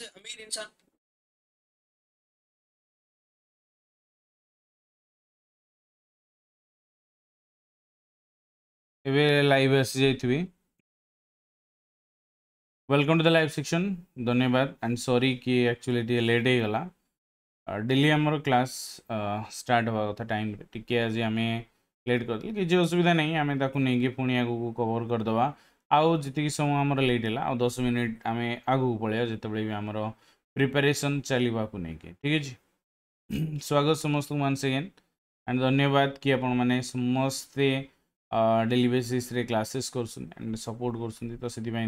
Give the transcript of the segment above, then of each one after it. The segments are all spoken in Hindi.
सबसे अमीर इंसान live I welcome to the live section धन्यवाद एंड सॉरी कि एक्चुअली टे लेट होगा डेली आमर क्लास स्टार्ट हवा कथा टाइम टी आज आम लेट कर जो असुविधा नहीं आम नहीं पुणी आगे कवर करदे आउँतिक समय हमर लेट बे हमर आम चलीबा को प्रिपारेसन चाहिँ ठिक अहिले स्वागत समस्तु वान सेकेन्ड एंड धन्यवाद कि समस्त डेली करसु एंड सपोर्ट गर्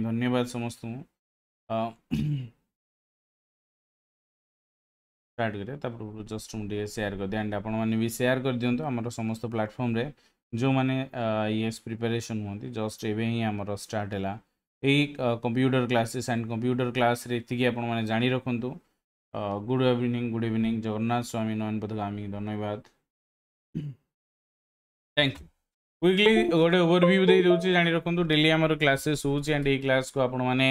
धन्यवाद समस्तो तब जस्ट शेयर कर एन्ड आपिर हमर समस्त प्लेटफार्म रे जो मैंने इस प्रिपेरेसन हमें जस्ट एमर स्टार्ट यही computer classes and computer class आपने जा रखु good evening good evening Jagannath स्वामी नयन पदकामी धन्यवाद थैंक यू क्विकली गोटे ओवरव्यू दे दूसरे जा रखु डेली आम क्लासेस होंड क्लास को आपने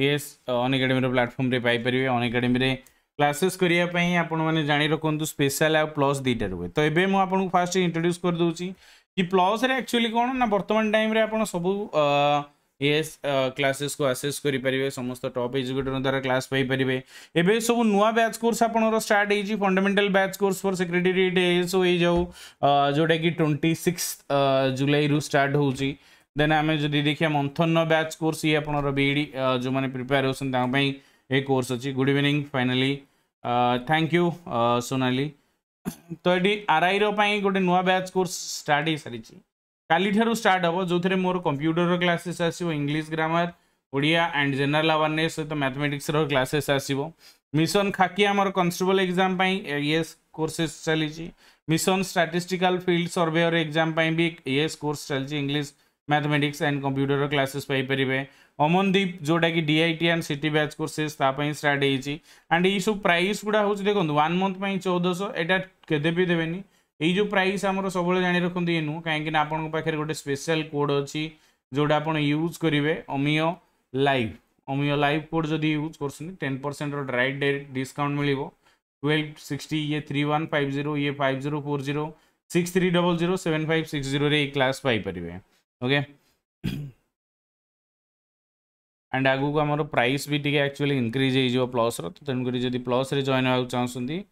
येस अनकाडेमी प्लाटफर्म पारे अनकाडेमी क्लासेस करने जा रखु स्पेशल आ प्लस दुटा रुए तो ये मुझे फास्ट इंट्रोड्यूस करदे कि प्लस एक्चुअली कौन ना बर्तमान टाइम आप सब एस क्लासेस को आसेस करेंगे समस्त टप एजुकेटर द्वारा क्लास पाइपर एवं सब नुआ बैच कोर्स आप स्टार्ट हो fundamental batch course for secretariat एस हो जाऊ जोटा कि ट्वेंटी सिक्स जुलाई स्टार्ट हो देन आम जो देखिए मंथन बैच कोर्स ये आपंकर बीईडी जो मैंने प्रिपेयर होती कोर्स अच्छी good evening finally thank you Sonali तो ये आर आई रही गोटे नुआ बैच कोर्स स्टार्ट सारी कालीठू स्टार्ट हे जो थे मोर कंप्यूटर क्लासेस आसो English grammar Odia and general awareness सहित मैथमेटिक्स र्लासेस आसो मिशन खाकि कन्स्टेबल एग्जाम इस कोर्सेस चली mission statistical field surveyor exam भी इस कोर्स चलती English mathematics and computer classes पारे अमनदीप जोटा तो कि D I T and C T batch courses start and you price गुड़ा हूँ देखो वन मंथ पर चौदहश यहाँ केवि देवेनि यो प्राइस आम सब जाणी रखुद ये नुह कहीं आपखे गोटे स्पेशल कोड अच्छी जोटा आप यूज करेंगे अमिओ लाइव अमिओ लाइव कोड जो यूज कर टेन परसेंट ड्राइट डायरेक्ट डिस्काउंट मिले ट्वेल्व सिक्सटी ये थ्री वन फाइव जीरो ये five zero four zero six three double zero seven five six zero class पाई ओके एंड आगे आम प्राइस भी टी एक्चुअली इनक्रीज हो प्लस तो तेणुक जी प्लस जॉन होगा चाहते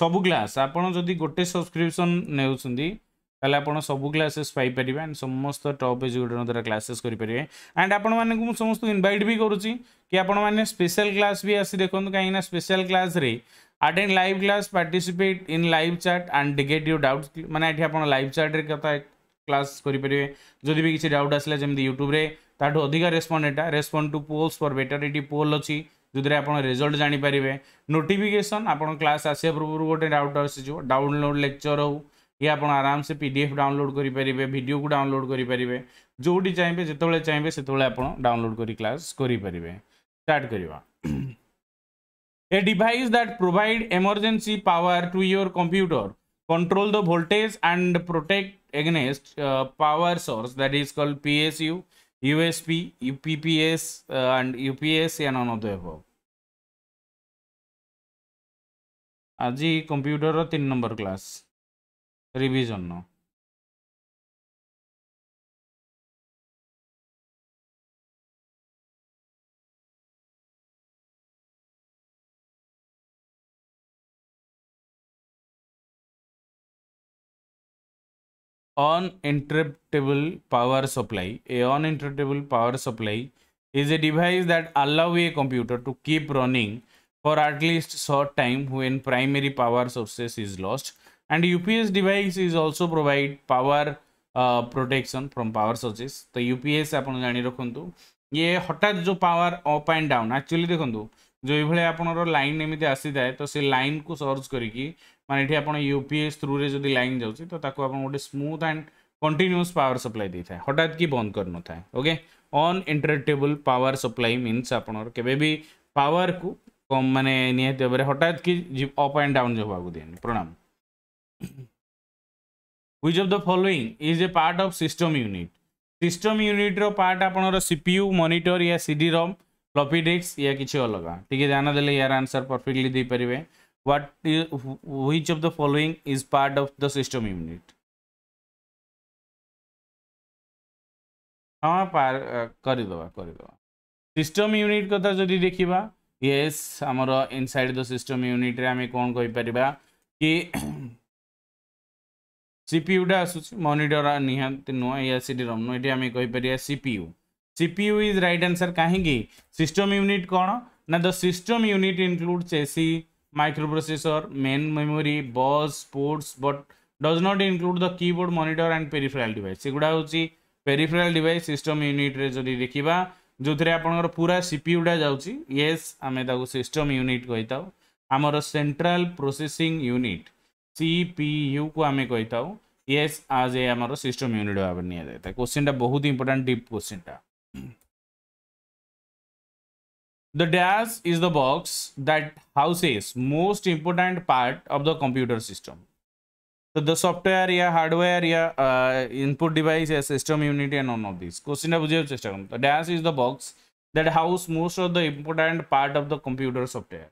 सबू क्लास आपड़ी गोटे सब्सक्रिपन ने तेल आपड़ सब क्लासेस पाइपर एंड समस्त टप एजुकेटर द्वारा क्लासेस करेंगे एंड आपण मैं समस्त इनभैट भी करुच्ची कि आपण मैंने स्पेशल क्लास भी आसी देखते कहीं स्पेशल क्लास रे attend live class participate in live chat and get you doubt मैंने आप लाइव चार्ट क्या ক্লাস କରିପାରିବେ ଯଦି ବି କିଛି ଡାଉଟ୍ ଆସିଲା ଯେମିତି ୟୁଟ୍ୟୁବରେ ତାଠୁ ଅଧିକା ରେସ୍ପଣ୍ଡ ଏଇଟା respond to polls for better ଏଠି ପୋଲ୍ ଅଛି ଯେଉଁଥିରେ ଆପଣ ରେଜଲ୍ଟ ଜାଣିପାରିବେ ନୋଟିଫିକେସନ୍ ଆପଣ କ୍ଲାସ୍ ଆସିବା ପୂର୍ବରୁ ଗୋଟେ ଡାଉଟ୍ ଆସିଯିବ ଡାଉନଲୋଡ଼୍ ଲେକ୍ଚର୍ ହେଉ ଇଏ ଆପଣ ଆରାମସେ ପି ଡି ଏଫ୍ ଡାଉନଲୋଡ଼୍ କରିପାରିବେ ଭିଡ଼ିଓକୁ ଡାଉନଲୋଡ଼୍ କରିପାରିବେ ଯେଉଁଠି ଚାହିଁବେ ଯେତେବେଳେ ଚାହିଁବେ ସେତେବେଳେ ଆପଣ ଡାଉନଲୋଡ଼୍ କରି କ୍ଲାସ୍ କରିପାରିବେ ଷ୍ଟାର୍ଟ କରିବା A device that provide emergency power to your computer control the voltage and protect against uh, power source that is called PSU, USP, UPPS uh, and UPS and none of the above. आज कंप्यूटर तीन नंबर क्लास रिविजन न uninterruptible power supply. A uninterruptible power supply is a device that allow a computer to keep running for at least short time when primary power sources is lost. And UPS device is also provide power uh, protection from power sources. तो UPS ଆପଣ ଜାଣି ରଖନ୍ତୁ ये हटात जो power up and down actually देखो जो ये भाई आपनर लाइन एमती आसी थाए तो से लाइन को सर्च करी मान ये आप यूपीएस थ्रू में जो लाइन जाऊँच तो आप गोटे smooth and continuous power supply दे था हटात कि बंद कर नए okay uninterruptible power supply means आपर पावर को कम मानने निहत भाव में हटात कि अप एंड डाउन जो हाँ दिए प्रणाम which of the following is a part of सिम यूनिट सिस्टम यूनिट रार्ट आपर सीपीयू मनिटर या C D ROM floppy disk या कि अलग ठीक है ध्यान देर आंसर परफेक्टली दे पारे what is, which of the following is part of the system unit ହଁ କରିଦେବା କରିଦେବା ସିଷ୍ଟମ୍ ୟୁନିଟ୍ କଥା ଯଦି ଦେଖିବା ୟେସ୍ ଆମର ଇନସାଇଡ୍ ଦ ସିଷ୍ଟମ୍ ୟୁନିଟ୍ରେ ଆମେ କ'ଣ କହିପାରିବା କି ସିପିୟୁଟା ଆସୁଛି ମନିଟର ନିହାତି ନୁହଁ ଏ ସି ଡି ରମ୍ ନୁହଁ ଏଠି ଆମେ କହିପାରିବା CPU CPU is right answer କାହିଁକି ସିଷ୍ଟମ୍ ୟୁନିଟ୍ କ'ଣ ନା the system unit include chassis microprocessor, main memory, bus, ports, but does not include the keyboard, monitor and peripheral device. সেগুଡ଼ା ହେଉଛି peripheral device system unitରେ ଯଦି ଦେଖିବା ଯେଉଁଥିରେ ଆପଣଙ୍କର ପୁରା ସିପିୟୁଟା ଯାଉଛି ୟେସ୍ ଆମେ ତାକୁ ସିଷ୍ଟମ୍ ୟୁନିଟ୍ କହିଥାଉ ଆମର ସେଣ୍ଟ୍ରାଲ୍ ପ୍ରୋସେସିଂ ୟୁନିଟ୍ ସିପିୟୁକୁ ଆମେ କହିଥାଉ ୟେସ୍ ଆଜ୍ ଏ ଆମର ସିଷ୍ଟମ୍ ୟୁନିଟ୍ ଭାବରେ ନିଆଯାଇଥାଏ କୋଶ୍ଚିନ୍ଟା ବହୁତ ଇମ୍ପୋର୍ଟାଣ୍ଟ ଡିପ୍ କୋଶ୍ଚିନ୍ଟା The dash is the box that houses most important part of the computer system. So the software area, hardware area, uh, input device a uh, system unit and none of these. Question टा बुझे चेष्टा करूँ. The dash is the box that house most of the important part of the computer software.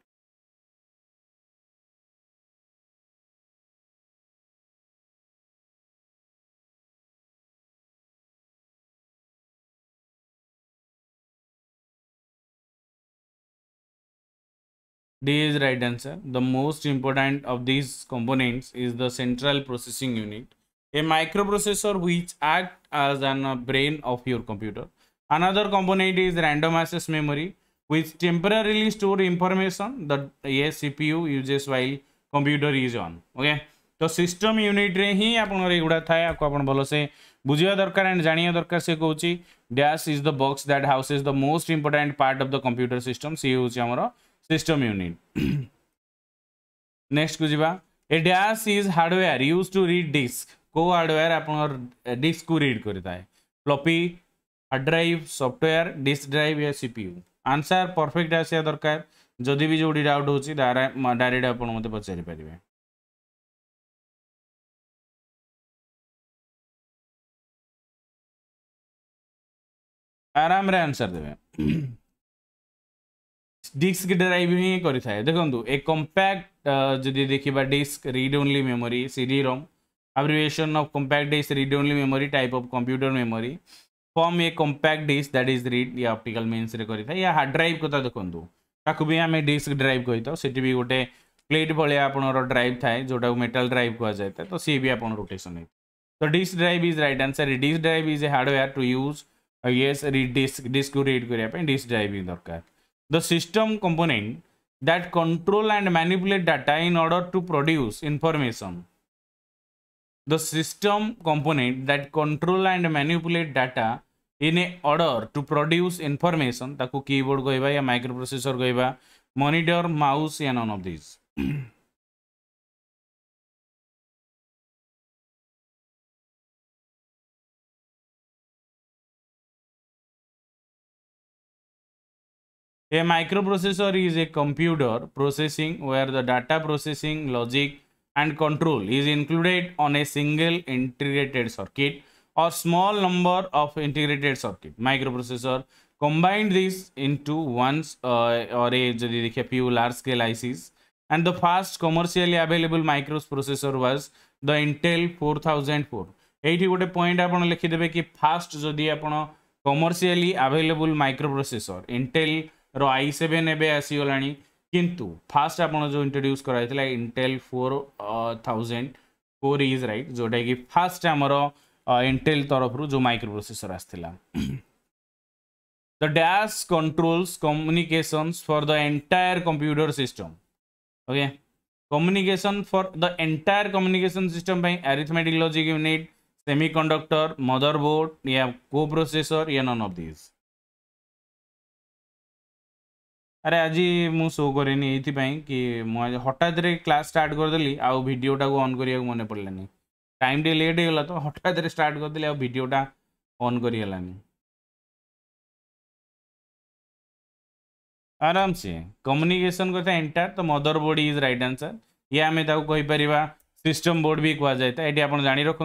D is right answer. The most important of these components is the central processing unit, a microprocessor which acts as a uh, brain of your computer. Another component is random access memory, which temporarily store information that a CPU uses while computer is on. Okay. तो सिस्टम यूनिट रे ही आपनर एगुड़ा थाए आपको आपण भलो से बुझिया दरकार एंड जानिया दरकार से कहउची dash is the box that houses the most important part of the computer system सी होची हमरो system unit. Next को जिबा A dash is hardware used to read disk. को hardware आपनोर disk को read करता है. Floppy, hard drive, software, disk drive या CPU. Answer perfect आसिया दरकार. जदि भी जोड़ी डाउट होची डायरेक्ट आपण मते पचारि परिबे. आराम रे आंसर देबे. डिस्क ड्राइव हिं करें देखो ए कंपैक्ट जी देखा डिस्क रिड ओनली मेमोरी सीरी ROM abbreviation of compact disk read only memory type of computer memory form a compact disk that is read या अप्टिकल मेन्स करें या हार्ड ड्राइव क्या देखो ताक भी आम डिस्क ड्राइव कही था सीट भी गोटे प्लेट भाया आप ड्राइव थाए जोटा मेटाल ड्राइव कह जाए तो सी भी आपको रोटेसन तो disk drive is right answer disk drive is a hardware to use ये रिड डिस्क डिस्क को रिड करने डिस्क ड्राइव भी दरकार the system component that control and manipulate data in order to produce information the system component that control and manipulate data in a order to produce information taku keyboard goiba ya microprocessor goiba monitor mouse and none of these A microprocessor is a computer processing where the data processing, logic and control is included on a single integrated circuit or small number of integrated circuit. Microprocessor combined this into once uh, or a few large scale ICs and the first commercially available microprocessor was the Intel 4004. 80 গোটে পয়েন্ট আপনার লিখিদেবে কি fast যদি আপনার commercially available available microprocessor 4004 I seven एवं आसीगला किंतु फास्ट आप जो इंट्रोड्यूस कर Intel four thousand four is right जोटा कि फास्ट आमर इंटेल तरफ जो माइक्रो प्रोसेसर आ the dash controls communications for the entire computer system okay communication for the entire communication system arithmetic logic unit semiconductor motherboard या को प्रोसेसर या नन ऑफ दिस अरे आज म सो किन यतिपि मठातले क्लास गरिदे आउँ भिडियोटा अन मन पर्ने टाइम टे लेट हटाते स्टार्ट गरिदे आउ भिडियोटा अन गरिहे आरमसे कम्युनिकेसन कथा a motherboard is right answer यहाँ आम सिस्टम बोर्ड पनि कहाइ जाने रक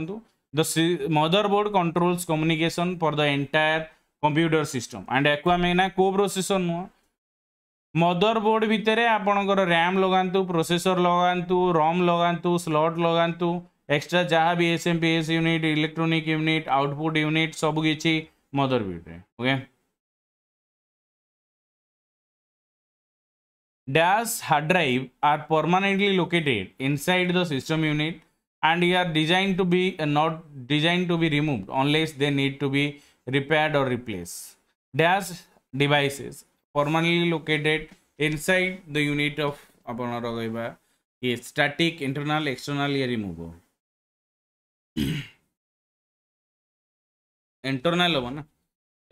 motherboard control communication for the entire computer system and एक्वा को प्रोसेसर नुहाँ मदर बोर्ड भितर आपणकर लगातु प्रोसेसर लगातु रम लगा स्लट लगातु एक्सट्रा जहाँ भी S M P S unit electronic unit output unit सबकि motherboard okay dash hard drive are permanently located inside the system unit and you are design to be not design to be removed unless they need to be repaired or replace dash devices permanently located inside the unit of Aparna a static internal external air remover. Internal हम ना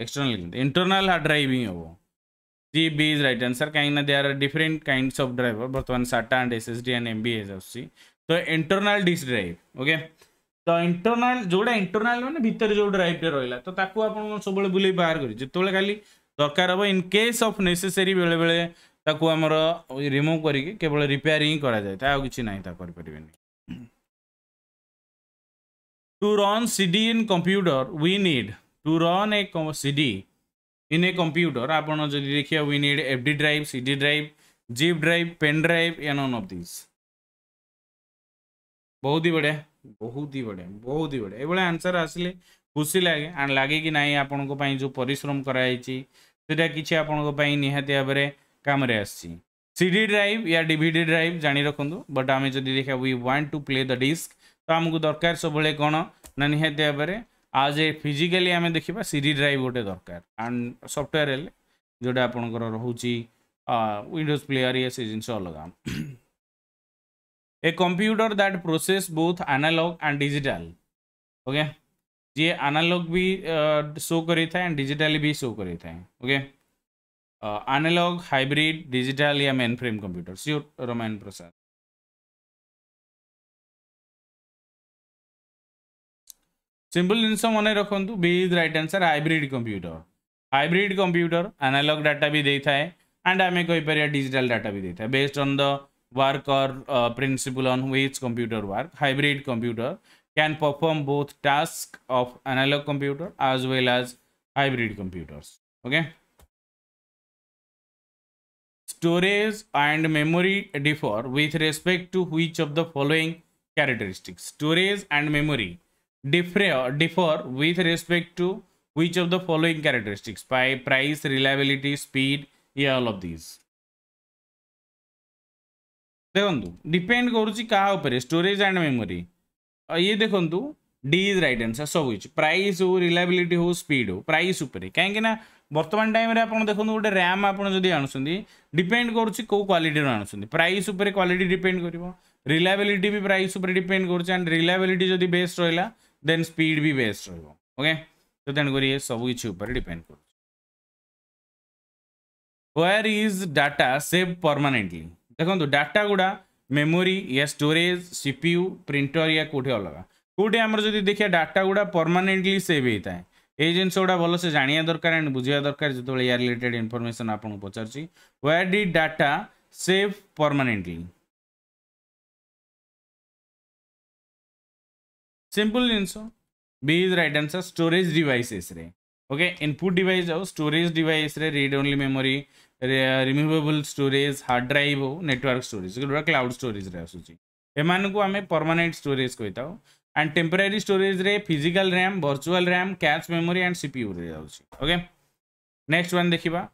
एक्सटर्नल इंटरनाल हा ड्राइविंग हम C B is right answer कहीं they are different kind of driver बर्तमान SATA and S S D and M B S आो इंटरनाल डिस्क ड्राइव ओके तो इंटरनाल जोड़ा इंटरनाल मैंने भितर जो ड्राइव टे रहा तो आप सब बुले बाहर करते खाली দরকার হব ইন কেস অফ নেসেসারি বেলে বেলে তাকু আমার রিমুভ করি কেবল রিপেয়ারিং করা যায় তা কিছু নাই তা করি পারিবেন to run CD in computer we need to run a CD in a computer আপন যদি দেখি we need FD drive CD drive zip drive pen drive any one of this বহুত বড়িয়া বহুত বড়িয়া বহুত বড়িয়া এইভাবে আনসার আসলে ଖୁସି ଲାଗେ ଆଣ୍ଡ ଲାଗେ କି ନାହିଁ ଆପଣଙ୍କ ପାଇଁ ଯେଉଁ ପରିଶ୍ରମ କରାଯାଇଛି ସେଇଟା କିଛି ଆପଣଙ୍କ ପାଇଁ ନିହାତି ଭାବରେ କାମରେ ଆସିଛି ସିଡି ଡ୍ରାଇଭ୍ ୟା ଡିଭିଡି ଡ୍ରାଇଭ୍ ଜାଣି ରଖନ୍ତୁ ବଟ୍ ଆମେ ଯଦି ଦେଖିବା we want to play the disk ତ ଆମକୁ ଦରକାର ସବୁବେଳେ କ'ଣ ନା ନିହାତି ଭାବରେ ଆଜ୍ ଏ ଫିଜିକାଲି ଆମେ ଦେଖିବା ସିଡି ଡ୍ରାଇଭ୍ ଗୋଟେ ଦରକାର ଆଣ୍ଡ ସଫ୍ଟୱେର୍ ହେଲେ ଯେଉଁଟା ଆପଣଙ୍କର ରହୁଛି ୱିଣ୍ଡୋଜ୍ ପ୍ଲେୟାର ଇଏ ସେ ଜିନିଷ ଅଲଗା a computer that process both analog and digital okay ये एनालॉग भी शो करी था एंड भी शो करी ओके एनालॉग हाइब्रिड डिजिटल या mainframe computer sure Ramayan Prasad simple जिनस मन रखु B is right answer hybrid computer hybrid computer analog data भी दे थाए एंड आम कहींपर डिजिटल डाटा भी दे थाए based on the work or principle on which computer work hybrid computer can perform both tasks of analog computer as well as hybrid computers. Okay. Storage and memory differ with respect to which of the following characteristics. Storage and memory differ, differ with respect to which of the following characteristics. By price, reliability, speed, yeah, all of these. দেখুন ডিপেন্ড করুছি কাহা উপরে storage and memory. ये देखु डी इज रईट आनसर सबकिछ प्राइस हो रिलायबिलिटी हो स्पीड हो प्राइस कहीं बर्तमान टाइम आप देखो गोटे रैम आपड़ी आणुंट डिपेड करुच्च कौ क्वाटर आणुंट प्राइस क्वालिटी डिपेड कर रिलायबिलिटी भी प्राइस डिपेड कर एंड रिलायबिलिटी जब बेस्ट रहा देन स्पीड भी बेस्ट रोके तो तेणुकर ये सब किसी डिपेड कर where is data save permanently देखो डाटा गुड़ा मेमोरी या स्टोरेज सीपीयू प्रिंटर या कौटे अलग कौटे आम जो देखिए डाटा गुड़ा परमानेंटली सेव होता है ये जिनस गुड़ा भल से जाना दरकार एंड बुझा दरकार जो या रिलेटेड इनफर्मेसन आपको पचार where the data save permanently simple जिनस B is right answer storage devices okay input device आउ स्टोरेज डिवाइस रे read only memory removable storage hard drive हो नेटवर्क स्टोरेज गुड़ा क्लाउड स्टोरेज आसू आम परमानेंट स्टोरेज कही था एंड टेम्पोरारी स्टोरेज रे physical RAM virtual RAM cache memory and CPU रे जाउछि ओके नेक्स्ट वन देखा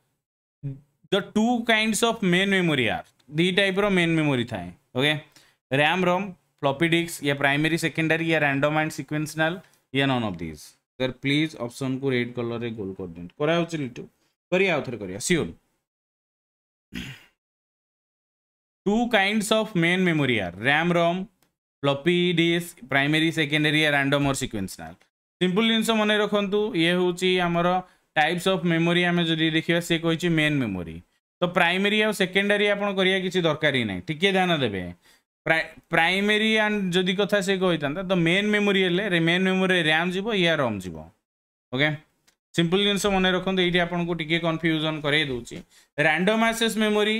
the two kinds of main memory are the type रो मेन मेमोरी थाए okay RAM ROM floppy disk या प्राइमरी सेकेंडरी या रैंडम एंड सिक्वेंशियल या none of this sir please option को रेड कलर रे गोल कर दें कराउछि लिटु करिया आउथर करिया सियोर sure. two kinds of main memory are ram rom floppy disk primary secondary random or sequential simple jinso mone rakhantu ye huchi amara types of memory ame jodi dekhiba se koichi main memory to primary or secondary apan koriya kichi dorkari nai tikke dhyana debe primary and jodi kotha se koitanta to main memory ele main memory ram jibo ya rom jibo okay simple जिन मन रखे ये आपको टी कन्फ्यूजन कराई दूसरी random access memory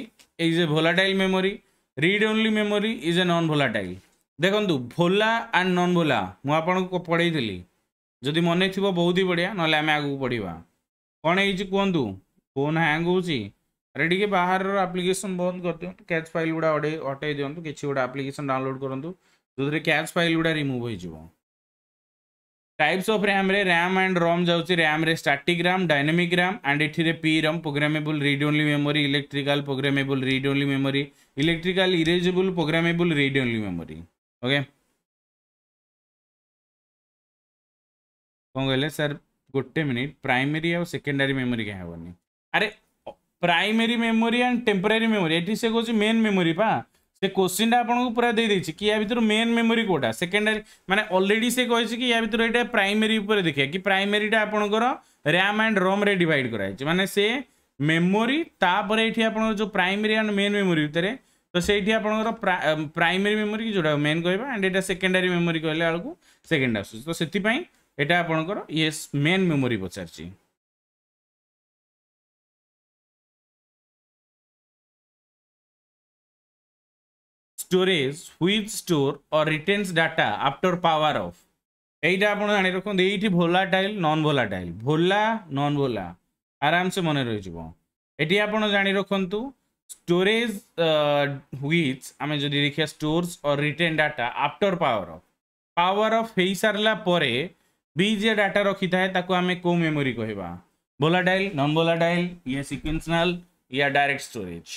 is a volatile memory read only memory is a non volatile देखूँ भोला एंड नन भोला मुझक पढ़ेली जदि मन थी बहुत ही बढ़िया ना आम आगे पढ़ा कौन है कहतु फोन हांग हो बाहर आप्लिकेसन बंद कर दिखाँ कैच फाइल गुड़ा हटे दिंतु किसी गोटे आप्लिकेसन डाउनलोड करूँ जो थे क्याच फाइल गुड़ा रिमुव हो टाइप्स ऑफ रैम रे रैम एंड रोम जाऊँच रैम रे static RAM dynamic RAM and एटी PROM programmable read only memory electrical programmable read only memory electrical erasable programmable read only memory okay कौन कहले सर गोटे मिनिट प्राइमरी आ सेकेंडरी मेमोरी क्या हेनी अरे primary memory and temporary memory ये से कहे मेन मेमोरी पा से क्वेश्चन टा आपको पूरा देदेगी कि या भितर मेन मेमोरी कौटा सेकेंडरी मैंने अलरेडी से कही कि या भितर ये प्राइमेरी देखे कि प्राइमेरीटा आपंकर राम एंड रोम डिवाइड कराई मैंने से मेमोरी तापर ये आप जो प्राइमेरी एंड मेन मेमोरी भितर तो से प्रा, प्राइमेरी मेमोरी जोड़ा मेन कह एंड ये सेकेंडारी मेमोरी कहला बेलू सेकेंड आसपाई यहाँ आपर ये मेन मेमोरी पचार storage which store or retains data after power off এইটা আপনার জানি রাখুন এইটি ভোলাটাইল নন ভোলাটাইল ভোলা নন ভোলা আরামসে মনে রয়েছিল এটি আপনার জানি রাখতু স্টোরেজ হুইচ আমি যদি দেখিয়া stores or retain data after power off power off হয়ে সারা পরে বি যে ডাটা রক্ষি থাকে তাকে আমি কেউ মেমোরি কহবা ভোলাটাইল নন ভোলাটাইল ইয়ে সিকুয়েন্সনাল ইয়া ডাইরেক্ট স্টোরেজ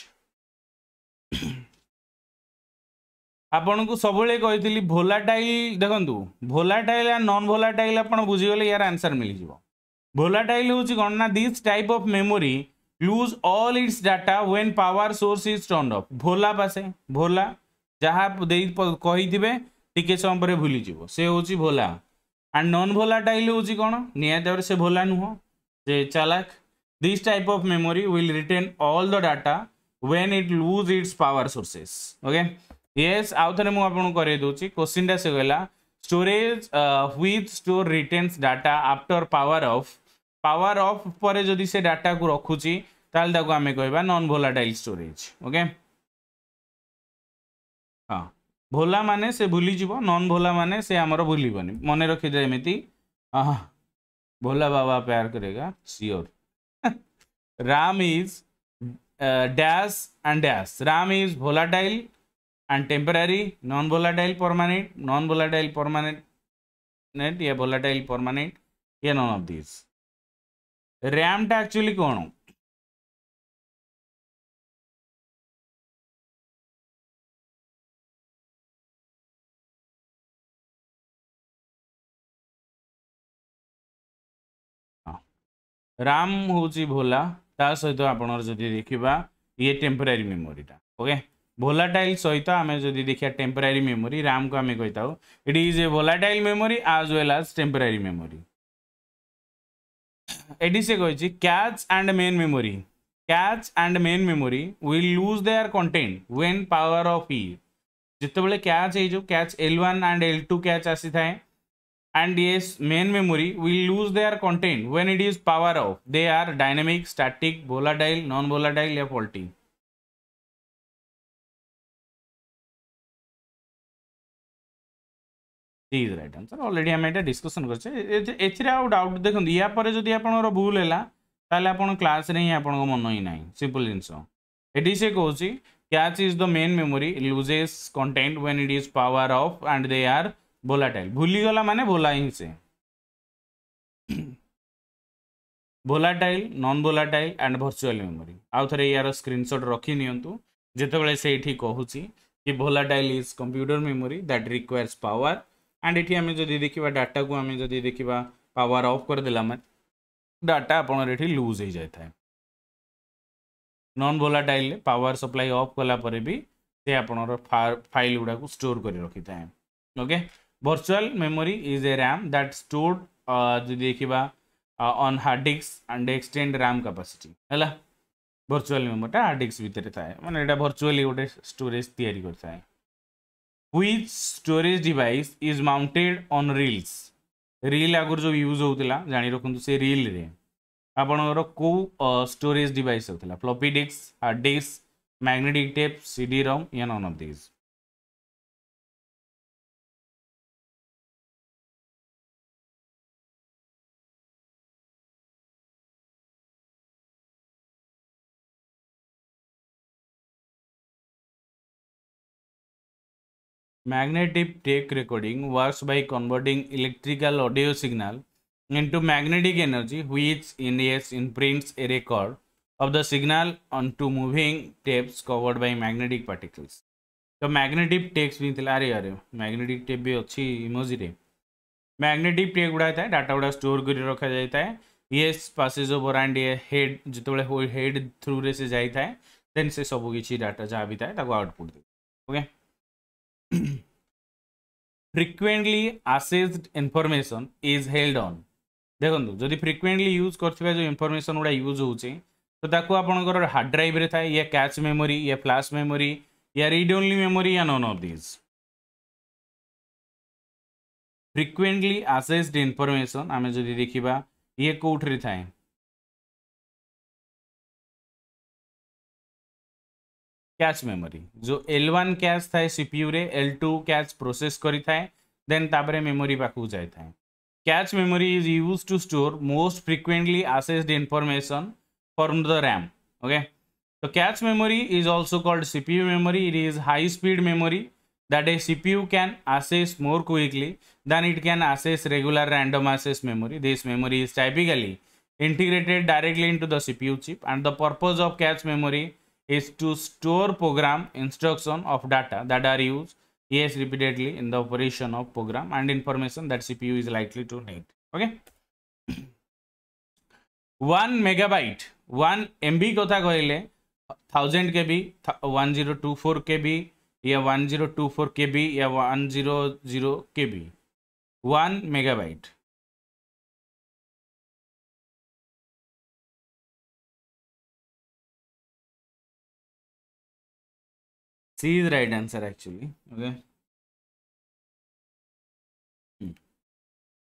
ଆପଣଙ୍କୁ ସବୁବେଳେ କହିଥିଲି ଭୋଲାଟାଇଲ୍ ଦେଖନ୍ତୁ ଭୋଲାଟାଇଲ୍ ଆଣ୍ଡ ନନ୍ ଭୋଲାଟାଇଲ୍ ଆପଣ ବୁଝିଗଲେ ୟାର ଆନ୍ସର୍ ମିଳିଯିବ ଭୋଲାଟାଇଲ୍ ହେଉଛି କ'ଣ ନା this type of memory use all its data when power source is turn off ଭୋଲା ପାସେ ଭୋଲା ଯାହା ଦେଇ କହିଥିବେ ଟିକେ ସମୟ ପରେ ଭୁଲିଯିବ ସେ ହେଉଛି ଭୋଲା ଆଣ୍ଡ ନନ୍ ଭୋଲାଟାଇଲ୍ ହେଉଛି କ'ଣ ନିହାତି ଭାବରେ ସେ ଭୋଲା ନୁହଁ ସେ ଚାଲାକ this type of memory will retain all the data when it lose its power sources okay yes ଆଉ ଥରେ ମୁଁ ଆପଣଙ୍କୁ କରେଇ ଦେଉଛି କୋଶ୍ଚିନ୍ଟା ସେ କହିଲା storage which store retains data after power off power off ପରେ ଯଦି ସେ ଡାଟାକୁ ରଖୁଛି ତାହେଲେ ତାକୁ ଆମେ କହିବା ନନ୍ ଭୋଲାଟାଇଲ୍ ଷ୍ଟୋରେଜ୍ ଓକେ ହଁ ଭୋଲା ମାନେ ସେ ଭୁଲିଯିବ ନନ୍ ଭୋଲା ମାନେ ସେ ଆମର ଭୁଲିବନି ମନେ ରଖିଦେ ଏମିତି ଭୋଲା ବାବା ପ୍ୟାର କରେଗା sure RAM is dash and dash RAM is volatile and temporary non-volatile permanent non-volatile permanent net yeah volatile permanent yeah none of these ram ta actually कौन हो ରାମ ହେଉଛି ଭୋଲା ତା ସହିତ ଆପଣଙ୍କର ଯଦି ଦେଖିବା ଇଏ ଟେମ୍ପରାରୀ ମେମୋରିଟା ଓକେ भोलाटाइल सहित आम जब देखा टेम्परारी मेमोरी राम को आम कही it is a volatile memory as well as temporary memory एटी से कही cache and main memory cache and main memory will lose their content when power off इ जितेबले कैच है जो cache L one and L two क्या आसी था एंड ये main memory will lose their content when it is power off they are dynamic static volatile non volatile या faulty C is right answer already ଆମେ ଏଇଟା ଡିସ୍କସନ୍ କରିଛେ ଏଥିରେ ଆଉ ଡାଉଟ୍ ଦେଖନ୍ତୁ ୟା ପରେ ଯଦି ଆପଣଙ୍କର ଭୁଲ ହେଲା ତାହେଲେ ଆପଣ କ୍ଲାସ୍ରେ ହିଁ ଆପଣଙ୍କ ମନ ହିଁ ନାହିଁ ସିମ୍ପଲ୍ ଜିନିଷ ଏଠି ସେ କହୁଛି cache is the main memory loses content when it is power off and they are volatile ଭୁଲିଗଲା ମାନେ ଭୋଲା ହିଁ ସେ volatile non volatile and virtual memory ଆଉ ଥରେ ଏହାର ସ୍କ୍ରିନ୍ସଟ୍ ରଖି ନିଅନ୍ତୁ ଯେତେବେଳେ ସେଇଠି କହୁଛି କି volatile is computer memory that requires power and ये आम जब देखा डाटा को आम जब देखा पावर अफ करदे मैं डाटा आपर ये लुज हो जाए non volatile power supply off कला भी से आप फाइल गुड़ाक स्टोर कर रखी था okay virtual memory is a RAM that store जी देखा on hard disk and extended RAM capacity है भर्चुआल मेमोरी हार्ड डिस्क भितर था मैंने भर्चुआली गोटे स्टोरेज या which storage device is mounted on reels reel agor jo use hotila jani rakhantu se reel re ଆପଣଙ୍କର କେଉଁ ଷ୍ଟୋରେଜ୍ ଡିଭାଇସ୍ ହେଉଥିଲା floppy disk hard disk magnetic tape CD ROM ୟା none of these Magnetic tape recording works by converting electrical audio signal into magnetic energy which in its imprints a record of the signal onto moving tapes covered by magnetic particles. तो मैग्नेटिक टेक्स भी थी अरे अरे मैग्नेटिक टेप भी अच्छी इमोजी रे मैग्नेटिक टेप गुड़ा था डाटा गुड़ा स्टोर कर रखा जाता है ये पासेज ओवर एंड ये हेड जो हेड थ्रु रे से जाए देन से सब किसी डाटा जहाँ भी था आउटपुट दे okay okay? Frequently accessed information is held on দেখন্তু যদি ফ্ৰিকুৱেণ্টলি ইউজ কৰি ইনফৰ্মেশ্যন গুড়া ইউজ হ'লে তো তাক আপোনাৰ হাৰ্ড ড্ৰাইভৰে থাকে ইয়ে কেচ মেমৰী ইয়ে ফ্লাছ মেমৰী ইয়াৰ ৰিড অনলি মেমৰী ইয়াৰ none of these frequently accessed information আমি যদি দেখিবা ইয়ে কোঠৰে থাকে कैच मेमोरी जो एल वन कैच था सीपीयू रे L two cache process then तापरे मेमोरी पाक जाए catch memory is use to store most frequently accessed information for the RAM okay तो cache memory is also called CPU memory it is high speed memory that a CPU can access more quickly than it can access regular random access memory this memory is typically integrated directly in to the CPU chip and the purpose of cache memory is to store program instruction of data that are used yes repeatedly in the operation of program and information that CPU is likely to need. Okay. 1 megabyte 1 MB কথা কহিলে 1000 KB 1024 KB या 1024 KB या 100 KB 1 megabyte C is right answer actually okay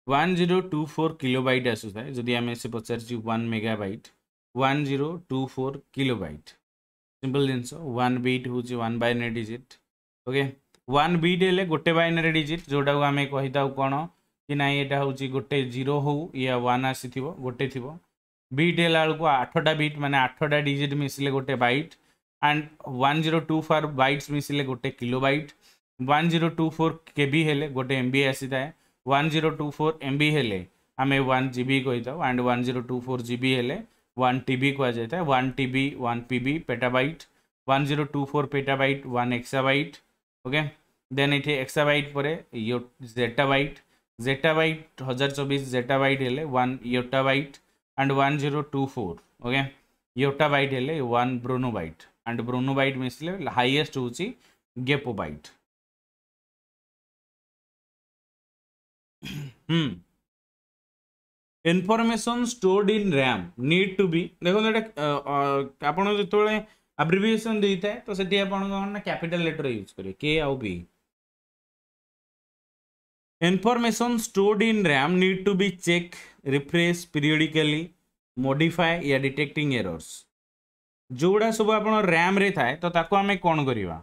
one zero two four kilobyte आसुता है जदि आम से पचार one byte one zero two four kilo byte simple जिनस वन बीट हूँ one binary digit okay one bit हेल्ले गोटे बैनरी डिजिट जोटा आम कही था कौन कि ना यहाँ हूँ गोटे जीरो हो या वन आसी गोटे थी बीट हेला बेलू आठटा बीट मान आठटा डिजिट मिसले गोटे byte and one zero two four bytes ମିଶିଲେ ଗୋଟେ kilo byte one zero two four K B ହେଲେ ଗୋଟେ ଏମ୍ ବି ଆସିଥାଏ one zero two four M B ହେଲେ ଆମେ ୱାନ୍ ଜି ବି କହିଥାଉ and one zero two four G B ହେଲେ ୱାନ୍ ଟି ବି କୁହାଯାଇଥାଏ one T B one P B petabyte one zero two four petabyte one exabyte okay then ଏଠି ଏକ୍ସାବାଇଟ୍ ପରେ ଇଓ ଜେଟାବାଇଟ୍ ଜେଟାବାଇଟ୍ ହଜାର ଚବିଶ ଜେଟାବାଇଟ୍ ହେଲେ one yottabyte and one zero two four okay yottabyte ହେଲେ ୱାନ୍ ବ୍ରୋନୋବାଇଟ୍ एंड ब्रोनोबाइट मिसले हाईएस्ट हूँ geopbyte information stored in RAM need to be देखो आप जो आब्रिविएसन दे था तो से लेटर यूज करेंगे के आउ be information stored in RAM need to be check refresh periodically modify या डिटेक्टिंग एरर्स जो गुड़ा सब आप रे थाए तो आम कौन करवा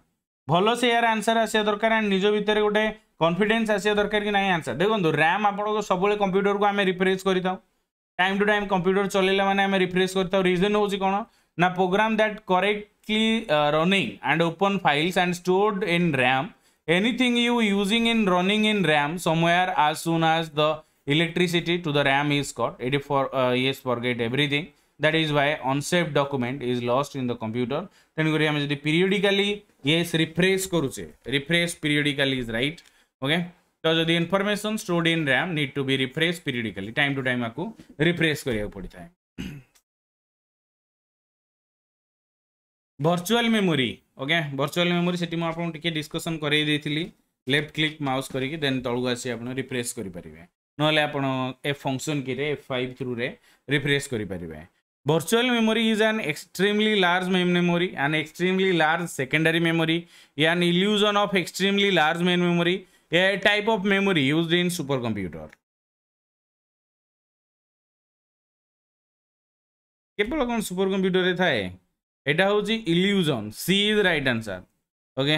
भल से यार आंसर आसा दरकार एंड निज भितर गोटे कन्फिडेन्स आसा दरकार कि ना आंसर देखो राम आप सब कंप्यूटर को आम रिफ्रेस कर टाइम टू टाइम कंप्यूटर चलने मैंने रिफ्रेस कर रिजन हो कौन ना program that correctly running and open files and stored in RAM anything you using in running in RAM somewhere as soon as the electricity to the RAM is cut it for is forget everything that is why unsaved document is lost in the computer তেণুকৰি আমি যদি periodically yes refresh কৰোঁছে refresh periodically is right okay तो जदि information stored in RAM need to be refresh periodically time to time आपको रिफ्रेश करा पड़ता है virtual memory okay virtual memory से मुझे डिस्कसन करी लेफ्ट क्लिक माउस करके देन तलू आसी आप रिफ्रेश करें ना आप फंक्शन की फाइव थ्रु रे refresh Virtual memory is an extremely large main memory, an extremely large secondary memory, an illusion of extremely large main memory, a type of memory used in supercomputer. କେବଳ କ'ଣ ସୁପର କମ୍ପ୍ୟୁଟରରେ ଥାଏ ଏଇଟା ହେଉଛି illusion C is right answer okay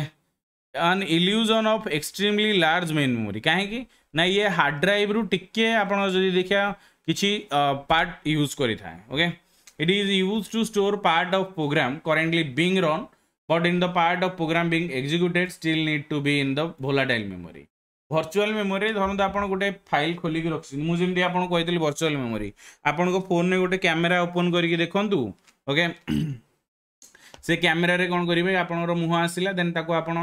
an illusion of extremely large main memory କାହିଁକି ନା ଇଏ ହାର୍ଡ଼ ଡ୍ରାଇଭ୍ରୁ ଟିକିଏ ଆପଣ ଯଦି ଦେଖିବା କିଛି ପାର୍ଟ ୟୁଜ୍ କରିଥାଏ okay It is used to store part of program currently being run, but in the part of program being executed still need to be in the volatile memory. Virtual ମେମୋରିରେ ଧରନ୍ତୁ ଆପଣ ଗୋଟେ ଫାଇଲ୍ ଖୋଲିକି ରଖିଛନ୍ତି ମୁଁ ଯେମିତି ଆପଣଙ୍କୁ କହିଥିଲି ଭର୍ଚୁଆଲ ମେମୋରି ଆପଣଙ୍କ ଫୋନରେ ଗୋଟେ କ୍ୟାମେରା ଓପନ୍ କରିକି ଦେଖନ୍ତୁ ଓକେ ସେ କ୍ୟାମେରାରେ କ'ଣ କରିବେ ଆପଣଙ୍କର ମୁହଁ ଆସିଲା ଦେନ୍ ତାକୁ ଆପଣ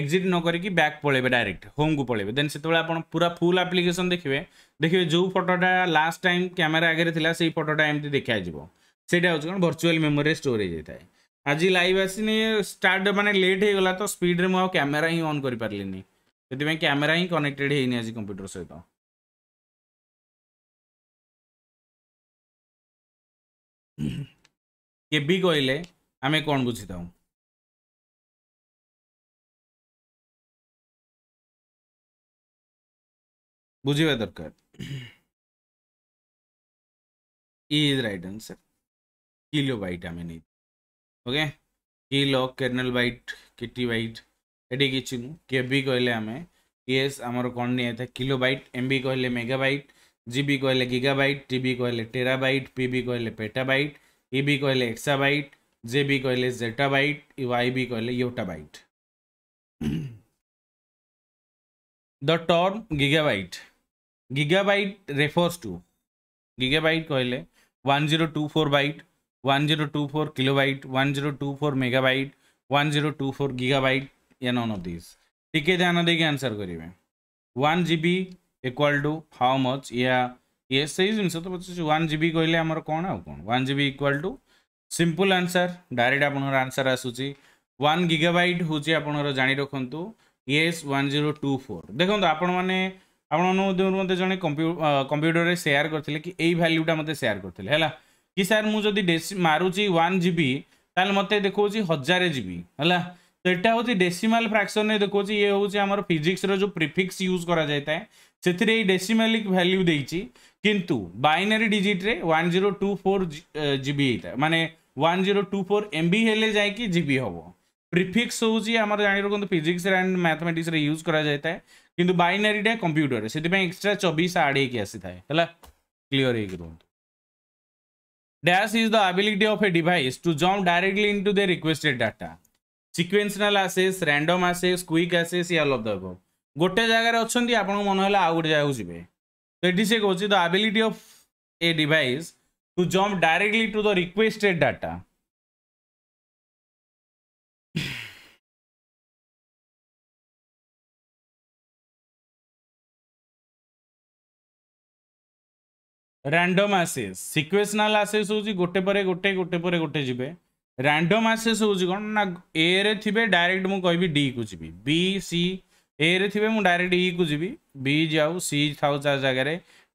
ଏକ୍ଜିଟ୍ ନ କରିକି ବ୍ୟାକ୍ ପଳେଇବେ ଡାଇରେକ୍ଟ ହୋମ୍କୁ ପଳେଇବେ ଦେନ୍ ସେତେବେଳେ ଆପଣ ପୁରା ଫୁଲ୍ ଆପ୍ଲିକେସନ୍ ଦେଖିବେ ଦେଖିବେ ଯେଉଁ ଫଟୋଟା ଲାଷ୍ଟ ଟାଇମ୍ କ୍ୟାମେରା ଆଗରେ ଥିଲା ସେଇ ଫଟୋଟା ଏମିତି ଦେଖାଯିବ सेटा हो भर्चुआल मेमोरी स्टोर होता है आज लाइव आसने स्टार्ट मैंने लेट हो तो स्पीड में कैमेरा ही अन्न करें कैमेरा ही कनेक्टेड है आज कंप्यूटर सहित कहले आम कौन बुझी था बुझा दरकार इज राइट आंसर किलोबाइट आम ओके किलो कर्नल वाइट किटी बाइट ये किसी नु कहले आम इस आमर कौन नहीं था किलो बैट एम बी कहले मेगा जि जीबी कहले गिगा टी टीबी कहले टेरा पी पीबी कहले पेटा इ ईबी कहले एक्सा जे जेबी कहले जेटा वाई वाईबी कहले yotta byte the term giga gigabyte refers to gigabyte कहले four byte 1024 kilobyte 1024 megabyte 1024 gigabyte yeah none of these ठीक है ध्यान देके आंसर करेंगे 1 GB equal to how much या ये सही जिनस तो पचुच 1 GB कहले हमर कोन आ कोन 1 GB equal to simple answer direct आपनर आंसर आसुची 1 गीगाबाइट होची आपनर जानि रखंतु yes 1024 देखंतु आपन माने ଆପଣ ମୋତେ ଜଣେ କମ୍ପ୍ୟୁଟରରେ ସେୟାର କରିଥିଲେ କି ଏଇ ଭ୍ୟାଲ୍ୟୁଟା ମୋତେ ସେୟାର କରିଥିଲେ ହେଲା कि सार मुझे मारूँ वन जी ताल मत देखा हजार जी है तो यहाँ हूँ डेसीमाल फ्राक्शन में देखो ये हूँ आम फिजिक्स रो प्रिफिक्स यूज कराए डेसीमालिक भैल्यू दे कितु बैनरी डिजिट्रे one zero two four G होता है मानने one zero two four M B हेले जाए जी बी हम प्रिफिक्स हूँ आम जान रखुद फिजिक्स एंड मैथमेटिक्स यूज कराए कि बैनारीटा कंप्यूटर से एक्सट्रा चबीस आड़ी आसी है क्लीयर हो Dash is the ability of a device to jump directly into the requested data. Sequential access, random access, quick access, all of the above. ଗୋଟେ ଜାଗାରେ ଅଛନ୍ତି ଆପଣଙ୍କ ମନ ହେଲା ଆଉ ଗୋଟେ ଜାଗାକୁ ଯିବେ ତ ଏଠି ସେ କହୁଛି the ability of a device to jump directly to the requested random access sequential access ହେଉଛି ଗୋଟେ ପରେ ଗୋଟେ ଗୋଟେ ପରେ ଗୋଟେ ଯିବେ ରାଣ୍ଡମ୍ ଆସେସ୍ ହେଉଛି କ'ଣ ନା ଏରେ ଥିବେ ଡାଇରେକ୍ଟ ମୁଁ କହିବି ଡିକୁ ଯିବି ବି ସି ଏରେ ଥିବେ ମୁଁ ଡାଇରେକ୍ଟ ଇକୁ ଯିବି ବି ଯାଉ ସି ଥାଉ ତା ଜାଗାରେ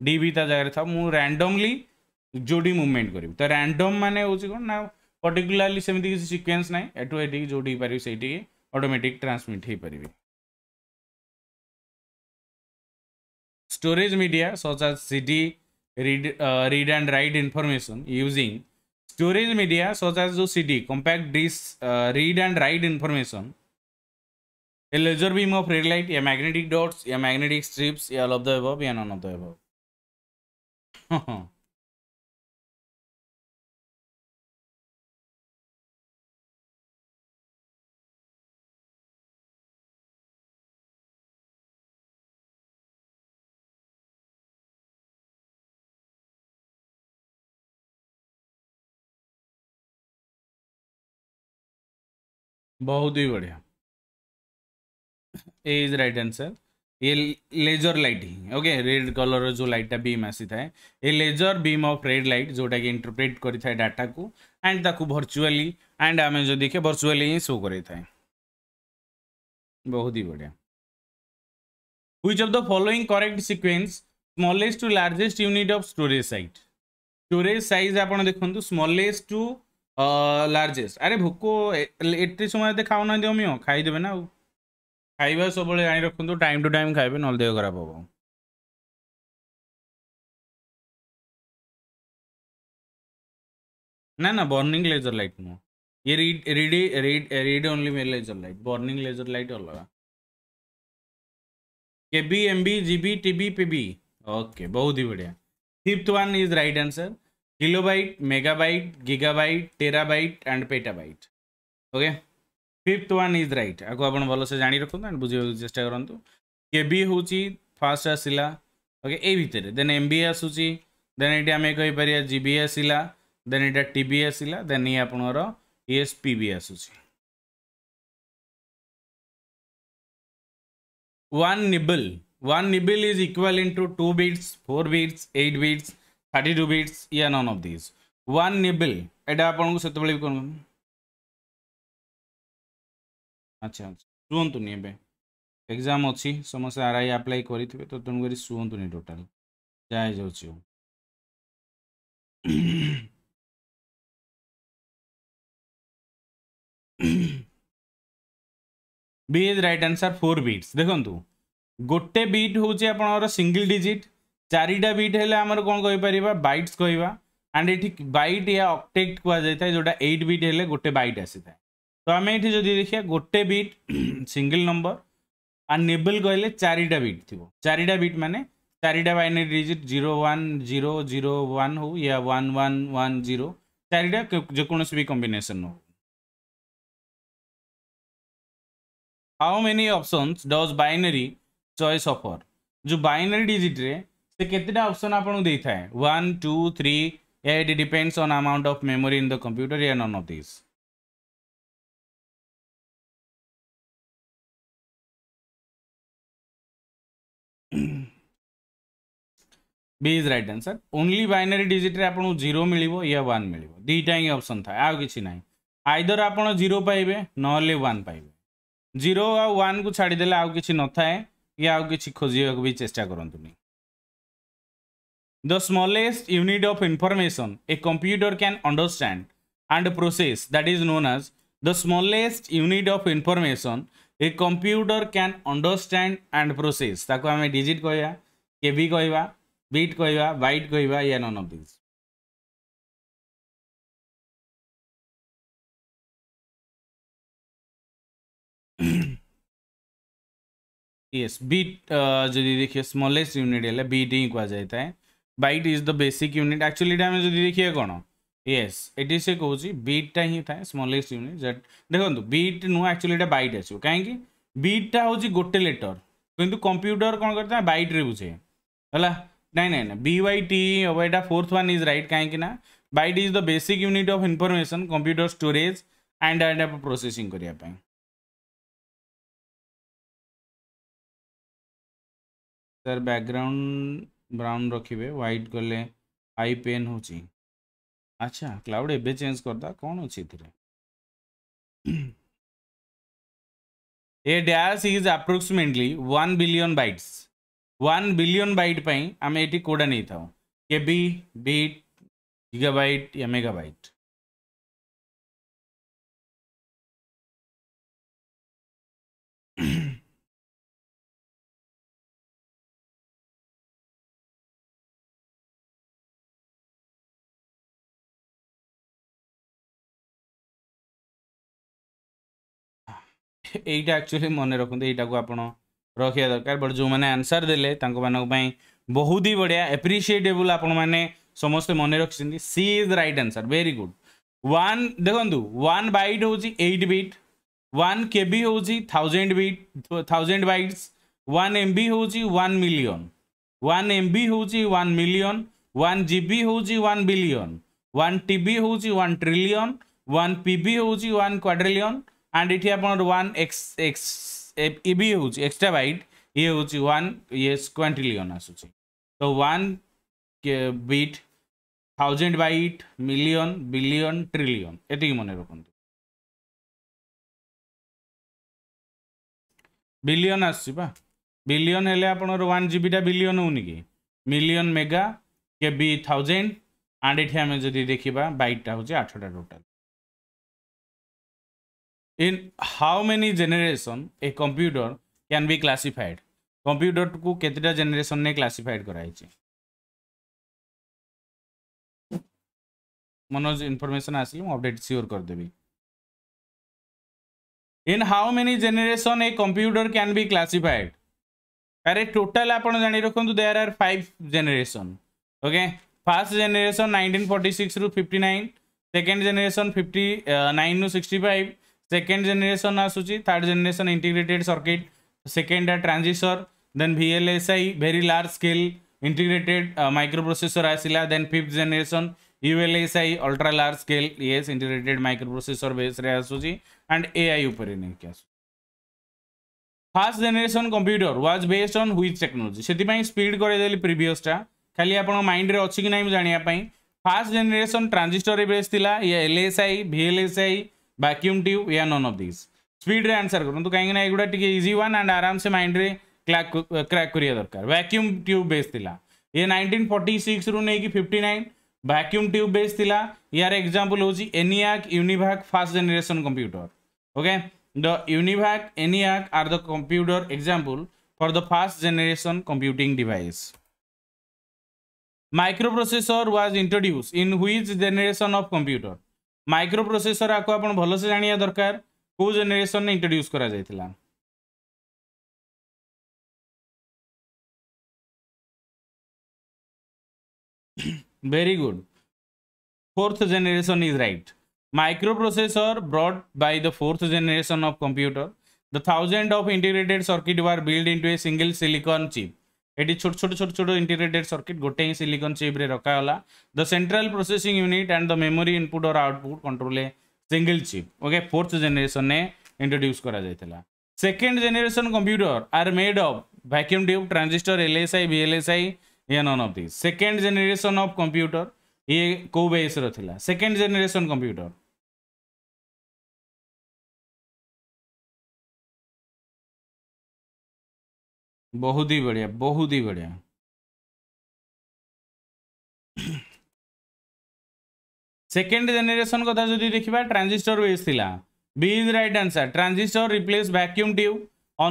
ଡି ବି ତା ଜାଗାରେ ଥାଉ ମୁଁ ରାଣ୍ଡମଲି ଯୋଡ଼ି ମୁଭମେଣ୍ଟ କରିବି ତ ରାଣ୍ଡମ୍ ମାନେ ହେଉଛି କ'ଣ ନା ପର୍ଟିକୁଲାରଲି ସେମିତି କିଛି ସିକ୍ୱେନ୍ସ ନାହିଁ ଏଠୁ ଏଠିକି ଯେଉଁଠି ହେଇପାରିବି ସେଇଠିକି ଅଟୋମେଟିକ୍ ଟ୍ରାନ୍ସମିଟ୍ ହେଇପାରିବି storage media such as C D read, uh, read and write information using storage media such as the CD, compact disc, uh, read and write information, a laser beam of red light, a magnetic dots, a magnetic strips, a all of the above, and none of the above. बहुत ही बढ़िया ए इज राइट आंसर ये लेजर लाइट ही ओके रेड कलर जो लाइटा बीम आसी था ये laser beam of red light जोटा कि इंटरप्रेट करी डाटा को एंड ताकू वर्चुअली एंड आमे जो देखे वर्चुअली ही शो करी बहुत ही बढ़िया which of the following correct sequence smallest to largest unit of storage size storage size आपण देखंतु smallest टू लार्जेस्ट अरे भोक एत समय खाऊना ना दिम खाईदे ना खाइबा सब आई टाइम टू टाइम खाइबे ना देह खराब हम ना ना बर्णिंग लेजर लाइट नुह ये read read read read only mail laser light burning laser light अलग K B M B G T B P B okay बहुत ही बढ़िया fifth one is right answer kilobyte, megabyte, gigabyte, terabyte and petabyte. Okay. Fifth one is right. ଆକୁ ଆପଣ ଭଲସେ ଜାଣି ରଖନ୍ତୁ ଆଣ୍ଡ ବୁଝିବାକୁ ଚେଷ୍ଟା କରନ୍ତୁ କେବି ହେଉଛି ଫାଷ୍ଟ ଆସିଲା ଓକେ ଏଇ ଭିତରେ ଦେନ୍ ଏମ୍ ବି ଆସୁଛି then ଏଠି ଆମେ କହିପାରିବା ଜି GB ଆସିଲା then ଏଇଟା ଟି ବି ଆସିଲା ଦେନ୍ ଇଏ ଆପଣଙ୍କର ଏସ୍ ପି ବି ଆସୁଛି one nibble one nibble is equivalent to two bits four bits eight bits thirty two bits ইয়া নন অফ দিস ওয়ান নিবিল এটা আপনার সেতবে আচ্ছা আচ্ছা শুভন্তুনি এবে এক্সাম অছি সমস্ত আর আই আপ্লাই করিথিবে তো তেমন করে শুভন্তুনি টোটাল যা যাচ্ছি B is right answer four bits দেখুন গোটে বিট হচ্ছে আপনার সিঙ্গল ডিজিট चारिटा बिट हेले आमर कोन कहि परबा बाइट्स कहिबा एंड एठी बाइट या ऑक्टेट को जाय थाय जोटा 8 बीट हेले गोटे बाइट आसी थाय तो आमे एठी जदि देखिया गोटे बीट सिंगल नंबर आ नेबल कहले चारिटा बिट थिबो चारिटा बिट माने चारिटा बाइनरी डिजिट 01001 हो या 1110 चारिटा जे कोनो से भी combination how many options does जो बाइनरी डिजिट रे से कतेटा अप्सन आपको दे था one two three it depends on amount of memory in the computer या none of this B is right answer only binary digit रे आपको जीरो मिलो या वन मिल दीटा ही अप्सन था आउ कि ना आईदर आप जीरो पाइबे नान पाइबे जीरो आ वन को छाड़देले आउ कि न थाए कि आउ कि खोजाक भी चेस्टा करूनी the smallest unit of information a computer can understand and process that is known as the smallest unit of information a computer can understand and process ताको हमें digit कहया kb कहया bit कहया byte कहया या none of these yes bit जो देखिए स्मॉलेस्ट यूनिट है बीट ही कह जाए byte is the basic unit actually um जो देखिए कौन येस एट से कौन बीटा ही था स्मलेट यूनिट जेट देखो बीट नुह एक्चुअली बैट आसो कहीं बीटा हूँ गोटे लेटर कितना कंप्यूटर कौन करते हैं बैट्रे बुझे है ना ना ना बी वाई टी हम यहाँ फोर्थ वन इज रईट कहीं byte is the basic unit of information computer storage and data processing sir background brown रखिए व्हाइट गले आई पेन हो अच्छा क्लाउड एवं चेंज करदा कौन अच्छी A dash is approximately one billion bytes one billion byte पर आम ये कौटा नहीं था बी बीट गिगा बैट या मेगा बैट यहीटा एक्चुअली मन रखते यही रखा दरकार बट जो मैंने आंसर देने मानी बहुत ही बढ़िया एप्रिसीएटेबुल आप समस्त मन रखी C is right answer very good one देखु वन बैट हूँ eight bit one K B हूँ thousand bit thousand bytes one M B हूँ one million one M B हूँ वन मिलियन वन जि हूँ वन बिलियन वन टी हूँ वन ट्रिलियन वन पी हूँ one quadrillion and it upon 1 x x e b hoji extra byte e hoji 1 yes quintillion asuchi so 1 bit 1000 byte million billion trillion etiki mone rakhantu billion আসছি বা বিলিয়ন হলে আপনার ওয়ান জিবিটা বিলিয়ন হোনি কি million mega K B thousand and এটি আমি যদি দেখিবা বাইটটা হচ্ছে আঠটা total in how many generation a computer can be classified computer को कितना generation ने classified कराई ची मनोज information आसली मैं update sure कर देबी in how many generation a computer can be classified अरे total आपण जानी रखंतु there are five generation okay first generation 1946 रु 59 second generation 59 रु 65 second generation आसूची third generation integrated circuit second transistor then VLSI very large scale integrated uh, microprocessor आसिला then fifth generation ULSI ultra large scale yes integrated microprocessor base रे आसूची and AI ऊपर ने क्या first generation computer was based on which technology से स्पीड करदेली प्रिभसटा खाली आप माइंड अच्छी कि ना जानापी फास्ट जेनेसन ट्रांजिस्टर बेस्ड या L S I VLSI vacuum tube या नॉन ऑफ दिस स्पीड रे आंसर करूँ तो कहीं ना इजी वन एंड आराम से माइंड रे क्लैक क्रैक करिया दरकार वैक्यूम ट्यूब बेस थिला ये सिक्स रू नहीं fifty nine vacuum tube base थिला यार एक्जामपल होची ENIAC UNIVAC first generation computer okay the UNIVAC ENIAC are the computer example for the first generation computing device processor was introduce in which generation of computer micro processor आपको आप भलसे जाना दरकार कौ जेनेसन ने इंट्रोड्यूस कर very good fourth generation is right micro processor brought by the fourth generation of computer the thousand of integrated circuit were build in a single silicon chip এটি ছোট ছোট ছোট ছোট ইন্টিগ্রেটেড সর্কিট গোটে ହିଁ ସିଲିକନ୍ ଚିପ୍ରେ ରଖାଗଲା the central processing unit and the memory input or output control a single chip okay fourth ଜେନେରେସନ୍ରେ ଇଣ୍ଟ୍ରୋଡ୍ୟୁସ୍ କରାଯାଇଥିଲା second generation computer are made of vacuum tube transistor LSI VLSI ଇଏ none of the second generation of computer ଇଏ କେଉଁ ବେସ୍ର ଥିଲା ସେକେଣ୍ଡ ଜେନେରେସନ୍ କମ୍ପ୍ୟୁଟର बहुत ही बढ़िया बहुत ही बढ़िया सेकेंड जेनेसन क्या जो देखा ट्रांजिस्टर वेज था B is right answer transistor replace vacuum tube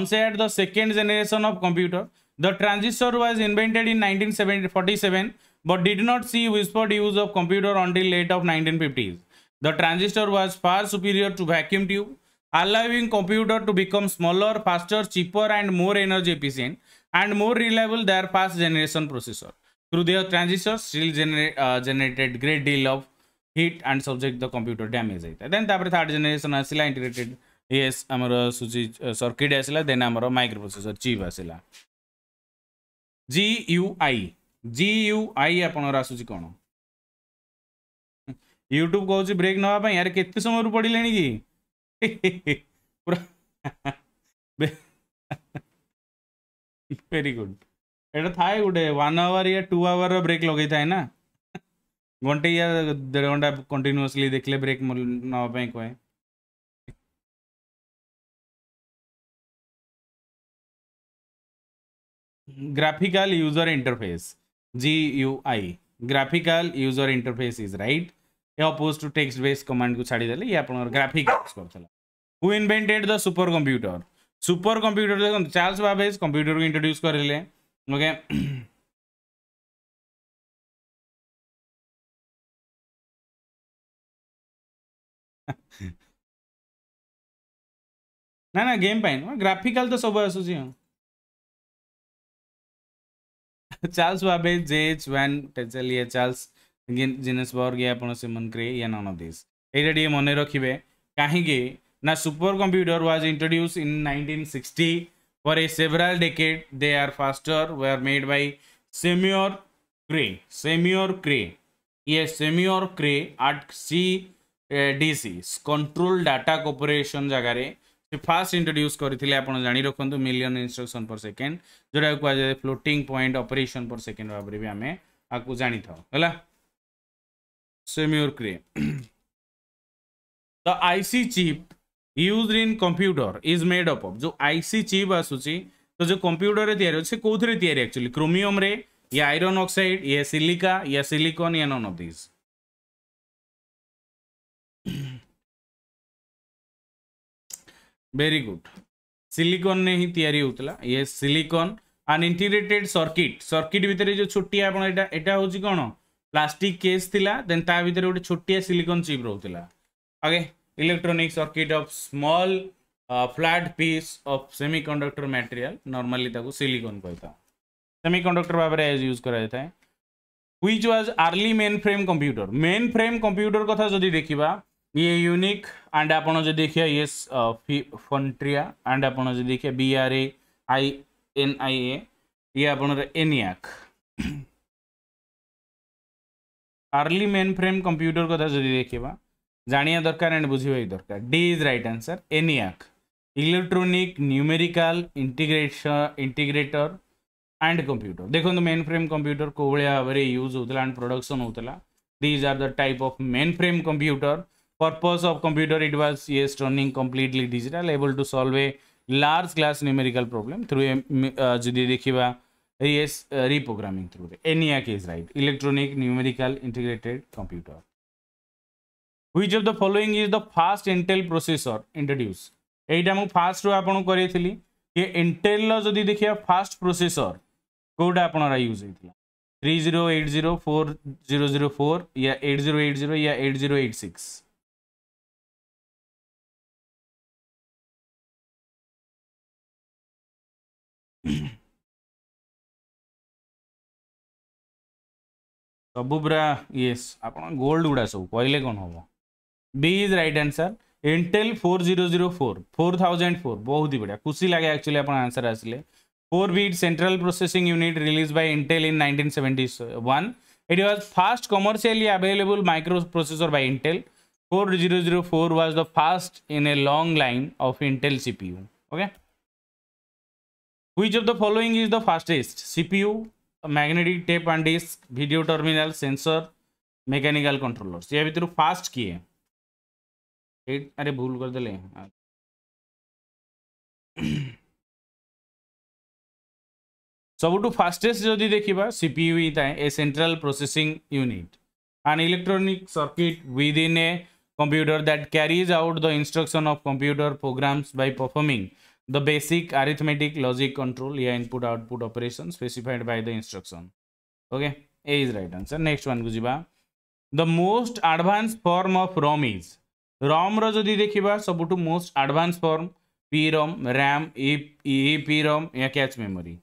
से at the second generation of computer the transistor was invented in nineteen seventy forty seven but did not see widespread use of computer until late of nineteen fifties the transistor was far superior to vacuum tube allowing computer to become smaller, faster, cheaper and more energy efficient and more reliable than past generation processor. Through their transistors, still genera uh, generated great deal of heat and subject the computer damage. Then the third generation asila integrated yes amara suchi uh, circuit asila then our microprocessor chip asila. GUI GUI ଆପଣଙ୍କର YouTube goes to break now. ନେବା ପାଇଁ ଆରେ କେତେ ସମୟରୁ ପଡ଼ିଲେଣି କି पूरा वेरी गुड एटा थाए गोटे वन आवर या टू आवर ब्रेक लगे थाए ना घंटे या दे घंटा देख देखले ब्रेक नापी कहे graphical user interface G U I graphical user interface is right oppose to text base command को छाड़देले ये आपंकर ग्राफिक्स करथला who invented the super computer super computer देखो चार्ल्स बाबेज कंप्यूटर को इंट्रोड्यूस करेंगे ओके ना ना गेम पाइन ग्राफिकल तो सब आस चार्ल्स बाबेज जेएच वैन टेजल ये चार्ल्स ଜିନେସବର୍ଗ या मन ମନ୍କ୍ରେ या नन ଅଫ୍ ଦିସ୍ ଏଇଟା ଟିକେ ମନେ ରଖିବେ କାହିଁକି ନା super computer was introduce in nineteen sixty for a several decade they are faster were made by Seymour Cray Seymour ये Seymour Cray at C D C control data corporation जगार से फास्ट इंट्रोड्यूस करते आप जाणी रखुद मिलियन इनस्ट्रक्शन पर सेकेंड जोटा कहुए floating point operation per second भाव में भी आम आपको जानी था semior cray the ic chip used in computer is made up of jo ic chip asuchi to jo computer re tiyari se kouthre tiyari actually chromium re ya iron oxide ya silica ya silicon ya none of these very good silicon ne hi tiyari hotla ye silicon an integrated circuit circuit bhitare jo chutiya apan eta eta hochi kono plastic case थिला देन ता भीतर गोटे छोटिया सिलिकन चिप रोला okay electronics circuit of small flat piece of semiconductor material normally ताको सिलिकॉन कहता सेमीकंडक्टर भाव में यूज कराता है which was early mainframe computer mainframe computer कथा जदि देखा ये यूनिक एंड आप देखिए ये फंट्रिया एंड आप देखिए B R I N I A ये आप ENIAC early mainframe computer कथा जो देखा जाना दरकार एंड बुझा दरकार D is right answer ENIAC electronic numerical integrates integrator and computer देखो मेन फ्रेम कंप्यूटर को भाव में यूज होता एंड प्रडक्शन होता these are the type of mainframe computer purpose of computer it was ये running completely digital able to solve a large class numerical problem through जी देखा yes uh, reprogramming through the ENIAC is right electronic numerical integrated computer which of the following is the first intel processor introduced এইটা ମୁଁ ଫାର୍ଷ୍ଟରୁ ଆପଣଙ୍କୁ କରେଇଥିଲି କି ଇଣ୍ଟେଲର ଯଦି ଦେଖିବା ଫାର୍ଷ୍ଟ ପ୍ରୋସେସର କେଉଁଟା ଆପଣଙ୍କର ୟୁଜ୍ ହେଇଥିଲା three zero eight zero four zero zero four या एट जीरो एट जीरो या एट जीरो एट सिक्स सब पूरा ये आप गोल्ड गुड़ा सब कहले कौन हम B is right answer Intel four zero zero four four thousand four बहुत ही बढ़िया खुशी लगे एक्चुअली आप आंसर आसे four bit central processing unit release by Intel in nineteen seventy first commercially available micro processor by Intel four zero zero four was the first in a long line of Intel CPU okay which of the following is the fastest CPU magnetic tape and disc video terminal sensor mechanical controllers ये भितर फास्ट किए अरे भूल कर दिले सब फास्टेस्ट जो देखा सीपीयू ही था A central processing unit an electronic circuit with a computer that carries out the instruction of computer programs by performing the basic arithmetic logic control here input output operation specified by the instruction okay a is right answer next one gujiba the most advanced form of rom is rom ର ଯଦି ଦେଖିବା ସବୁଠୁ most advance form P ROM RAM E P ROM ଏହା cache memory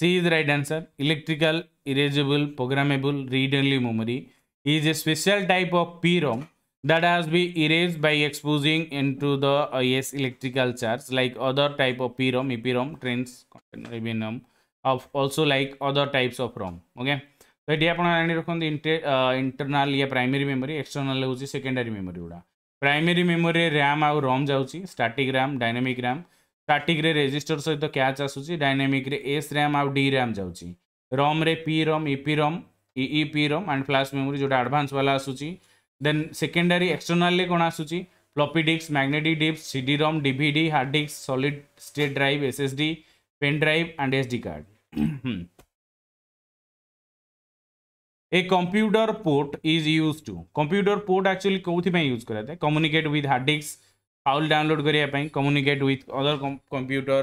C is the right answer. Electrical, erasable, programmable, read-only memory is a special type of PROM that has been erased by exposing into the uh, yes electrical charge like other type of PROM, EPROM, trends, even of also like other types of ROM. Okay. तो ये आप जाणी internal, yeah, primary memory, external, external हूँ सेकेंडारी memory. गुड़ा प्राइमेरी मेमोरी रैम आउ रम जाऊँच static RAM dynamic RAM starting रे सहित क्या आसूस डायनामिक एस रैम आउ डी रैम जा ROM P ROM EP ROM EP ROM and flash memory जो आडभांस वाला आसूस देन सेकेंडरी एक्सटर्नाल कौन आसूसी फ्लपी डिस्क मैग्नेटिक डिप्स CD ROM D hard disk solid state drive S S D pen drive and S D card A computer port is use to computer port actually कौन यूज कराए communicate with hard disk file download करने communicate with other computer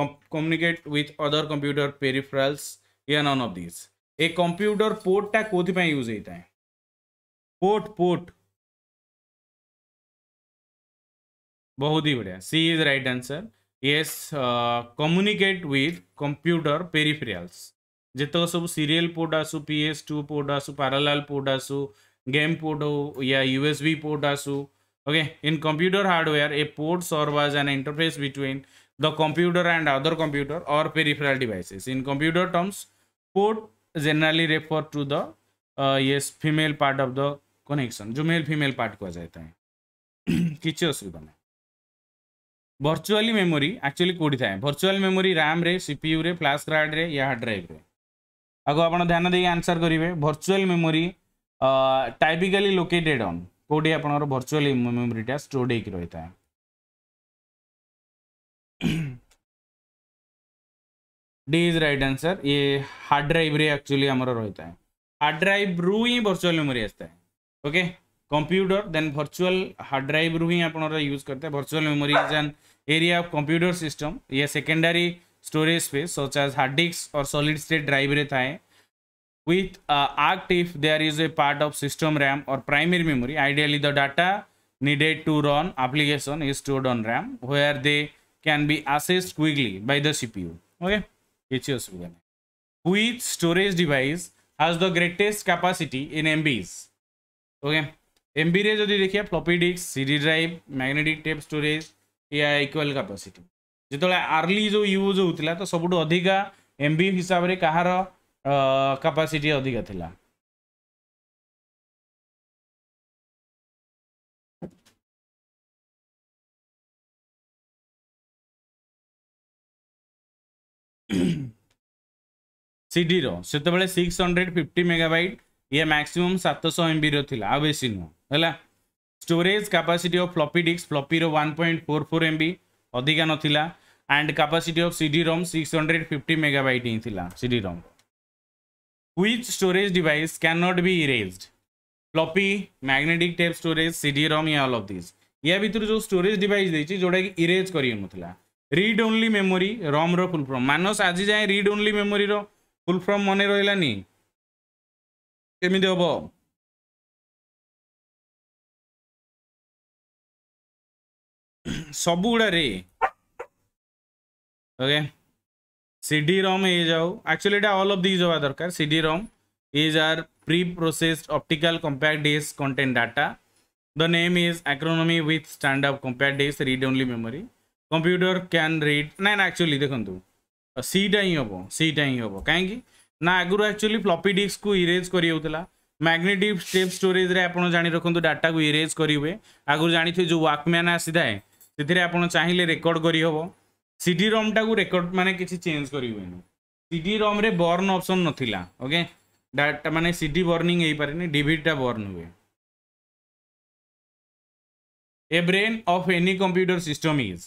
communicate with other computer peripherals या none of this A computer पोर्टा कौन यूज होता है पोर्ट पोर्ट बहुत ही बढ़िया C is right answer yes communicate with computer peripherals जितक सब सीरीयल पोर्ट आसू पी एस टू पोर्ट आसू पारालाल पोर्ट आसू गेम पोर्ट हो या यूएसबी पोर्ट आसू okay in computer hardware a port serves an interface between the computer and other computer or peripheral devices in computer terms port generally refer to the uh, yes female part of the connection jo जो मेल फीमेल पार्ट कहा जाता है किसी असुविधा ना भर्चुअली मेमोरी एक्चुअली कौटी थाए भर्चुआल मेमोरी राम रे सीपीयू रे फ्लैश कार्ड रे या हार्ड ड्राइव रे आगे आप ध्यान answer karibe virtual memory uh, typically located on कौटी आपर भर्चुआल मेमोरीटा स्टोर्ड हो रही था डी इज रईट आंसर ये हार्ड ड्राइव रे एक्चुअली आम रही था हार्ड ड्राइव रु हिं भर्चुआल मेमोरी आसता है okay computer then virtual hard drive रु हिं आप यूज करते हैं virtual memory is an area of computer system ये secondary storage space such as hard disk और सलीड स्टेट ड्राइव रे थाएं With uh, act if there is a part of system RAM or primary memory. Ideally, the data needed to run application is stored on RAM, where they can be accessed quickly by the CPU. Okay, it's your solution. Which storage device has the greatest capacity in MBs? Okay, MB re jodi দেখিয়া floppy disk, CD drive, magnetic tape storage या equal capacity. যেতলে early jo use hotila to सबुठ adhika MB hisab re kahara capacity ଅଧିକ ଥିଲା ସିଡିର ସେତେବେଳେ ସିକ୍ସ ହଣ୍ଡ୍ରେଡ୍ ଫିଫ୍ଟି ମେଗାବାଇଟ୍ ଇଏ ମ୍ୟାକ୍ସିମମ୍ ସାତଶହ ଏମ୍ବିର ଥିଲା ଆଉ ବେଶୀ ନୁହଁ ହେଲା storage capacity of floppy disk ଫ୍ଲପିର one point four four M B ଅଧିକା ନଥିଲା and capacity of CD ROM six hundred fifty megabyte ହିଁ ଥିଲା CD ROM which storage device cannot be erased floppy magnetic tape storage cd rom all of these या भितर जो स्टोरेज डिवाइस देछि जोटा कि इरेज करी नथला रीड ओनली मेमोरी रोम रो फुल फॉर्म मानस आज जाए रीड ओनली मेमोरी रो फुल फॉर्म मन रहिलानी केमी देबो सबुड़ा रे ओके okay. सीडी रम ये जाओ एक्चुअली अल अफ दिख जावा दरकार CD ROM is are preprocessed optical compact disc content data the name is acronym with stand up compact disc read only memory computer can read ना ना एक्चुअली देखो सीटा ही हम सीटा ही हम कहीं आगुरी एक्चुअली फ्लपी डिस्क को इरेज कर मैग्नेटिक स्टेप स्टोरेज आज जाणी रखुद डाटा को इरेज करेंगे आगुरी जानते जो वाकम्यान आसी थाएँ आप चाहिए रेकर्ड करहब সিডি রম রেকর্ড মানে কিছু চেঞ্জ করি হুয়েনি সিডি রমরে বর্ন অপশন নথিলা ওকে ডাটা মানে সিডি বর্নিং হইপারেনি ডিভিডিটা বর্ন হুয়ে a brain of any computer system is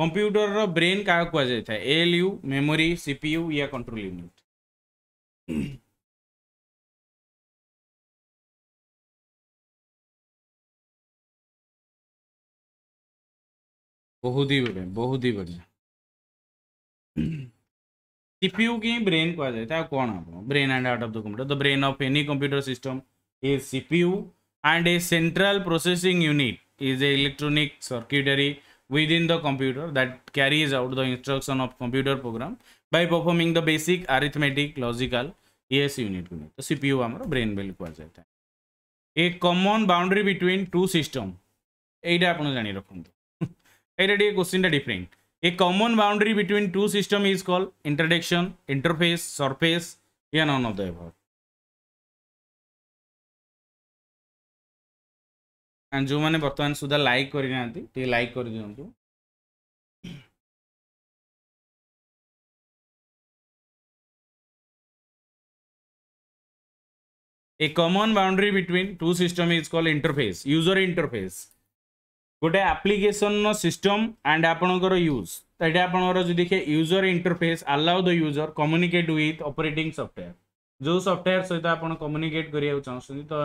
কম্পিউটরর ব্রেন কাহা কুযাই এএলইউ মেমোরি সিপিইউ ইয়া কন্ট্রোল ইউনিট बहुत ही बढ़िया बहुत ही बढ़िया सीपीयू की ब्रेन कह जाए कौन हम brain and out of the computer the brain of any computer system a CPU and a central processing unit is a electronic circuitry within the computer that carries out the instruction of computer program by performing the basic arithmetic logical ES unit तो सीपीयू आम ब्रेन कह कहुए a common boundary between two system यही आप जान रखे question different A common boundary between two systems is called interdiction, interface, surface, yeah, none of the above. And जो मैंने बर्तमान सुधा लाइक करना लाइक कर दिंटू A common boundary between two systems is called interface, user interface. गोटे आप्लिकेसन रिस्टम एंड आपणकर यूज तो ये आप देखिए user interface allow the user communicate with operating software जो सफ्टवेयर सहित आप कम्युनिकेट कर चाहते तो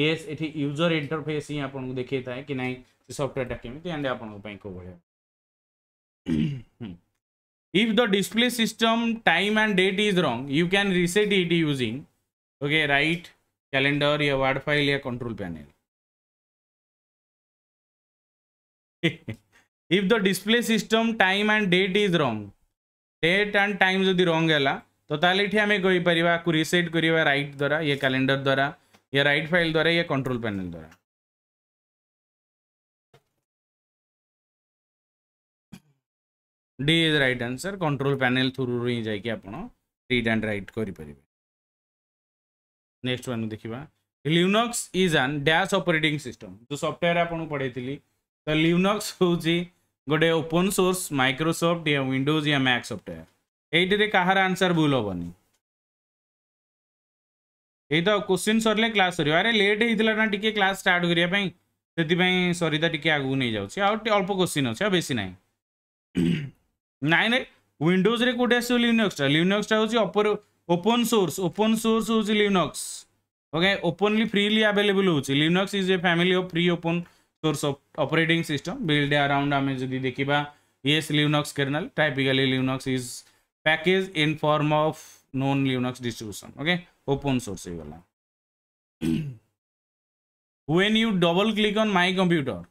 ये ये यूजर इंटरफेस ही आपको देखे था कि ना टा केमी एंड आप if the display system time and date is wrong you क्या reset it using okay write calendar या वार्ड फाइल या control panel if the display system time and date is wrong date and time जो रंग है तो ये आम कहीपर रिसेट कर रईट द्वारा ये कैलेंडर द्वारा ये रईट फाइल द्वारा ये कंट्रोल पैनल द्वारा D is right answer control panel through रु जाइए रीड एंड रईट करेंगे नेक्स्ट वन देखा Linux is an dash operating system जो सफ्टवेयर आपको पढ़े थी तो लिवनक्स हूँ गोटे ओपन सोर्स माइक्रोसफ्ट या विंडोज या मैक्स सफ्टवेयर ये कहार आंसर भूल हेनी ये तो क्वेश्चन सरले क्लास सर अरे लेट होता ना टी क्लास स्टार्ट करने सरिता टी आगे नहीं जाऊँच अल्प क्वेश्चन अच्छे बेस ना नाइन विंडोज्रे कौटे आस लिनक्सटा लिनक्सटा होपर ओपन सोर्स ओपन सोर्स हूँ Linux okay openly freely available Linux is a family of free open source operating system build around आम जब देखा ये Linux kernel typically Linux is package in form of known Linux distribution okay open source when you double click on my computer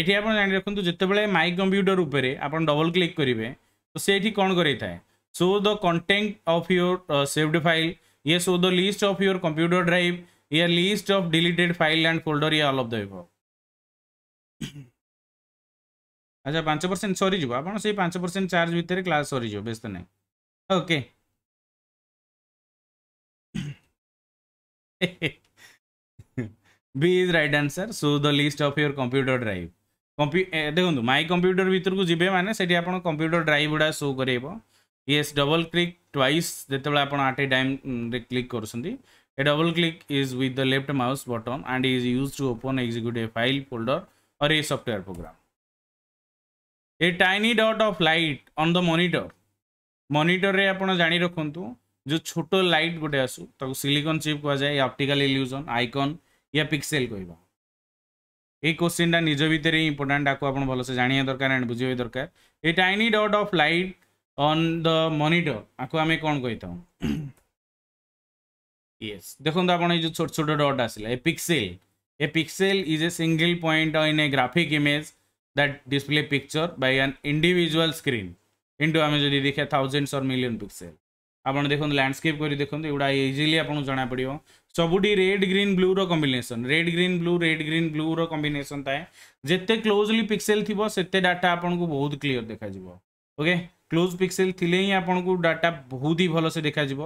ये आप जान रखु जो माइ कंप्यूटर उपर आप डबल क्लिक करेंगे तो से कौन कराए so the content of your saved file ये so the list of your computer drive ये list of deleted file and folder या अल अफ द আচ্ছা পাঁচ পরসেন্ট সরিযোগ আপনার সেই পাঁচ পরসেন্ট চার্জ ভিতরে ক্লাস সরিযোগ ব্যস্ত নাই okay B is right answer so the list of your computer drive কম্পি দেখুন মাই কম্প্যুটর ভিতরক যাবে মানে সেটি আপনার কম্প্যুটর ড্রাইভ গুড়া শো করাইব ইয়েস ডবল ক্লিক ଟ୍ୱାଇସ୍ ଯେତେବେଳେ ଆପଣ ଆଟ୍ ଏ ଟାଇମ୍ରେ କ୍ଲିକ୍ କରୁଛନ୍ତି a double click is with the left mouse button and is use to open execute a file folder array software program. A tiny dot of light on the monitor. Monitor रे आपण जानी रखंतु जो छोट लाइट गोटे आसु ताको सिलिकॉन चिप कह जाए ऑप्टिकल इल्यूजन आइकन या पिक्सेल कहबा এই কোশ্চিনটা নিজ ভিতরে ইম্পর্টাট তাকে আপনার ভালসে জাঁয়া দরকার আন্ড বুঝবা দরকার এই tiny dot of light on the monitor আকু আমি কোণ কই থাও ইয়েস দেখুন আপনার এই যে ছোট ছোট ডট আসলে এই pixel A pixel is a single point in a graphic image that display picture by an individual screen. Into आम जो देखा thousands or million pixel. ଆପଣ ଦେଖନ୍ତୁ ଲ୍ୟାଣ୍ଡସ୍କେପ୍ କରି ଦେଖନ୍ତୁ ଏଗୁଡ଼ା ଇଜିଲି ଆପଣଙ୍କୁ ଜଣାପଡ଼ିବ ସବୁଠି ରେଡ୍ ଗ୍ରୀନ୍ ବ୍ଲୁର combination red green blue red green ବ୍ଲୁର କମ୍ବିନେସନ୍ ଥାଏ ଯେତେ କ୍ଲୋଜଲି ପିକ୍ସେଲ୍ ଥିବ ସେତେ ଡାଟା ଆପଣଙ୍କୁ ବହୁତ କ୍ଲିଅର ଦେଖାଯିବ ଓକେ କ୍ଲୋଜ୍ ପିକ୍ସେଲ୍ ଥିଲେ ହିଁ ଆପଣଙ୍କୁ ଡାଟା ବହୁତ ହିଁ ଭଲସେ ଦେଖାଯିବ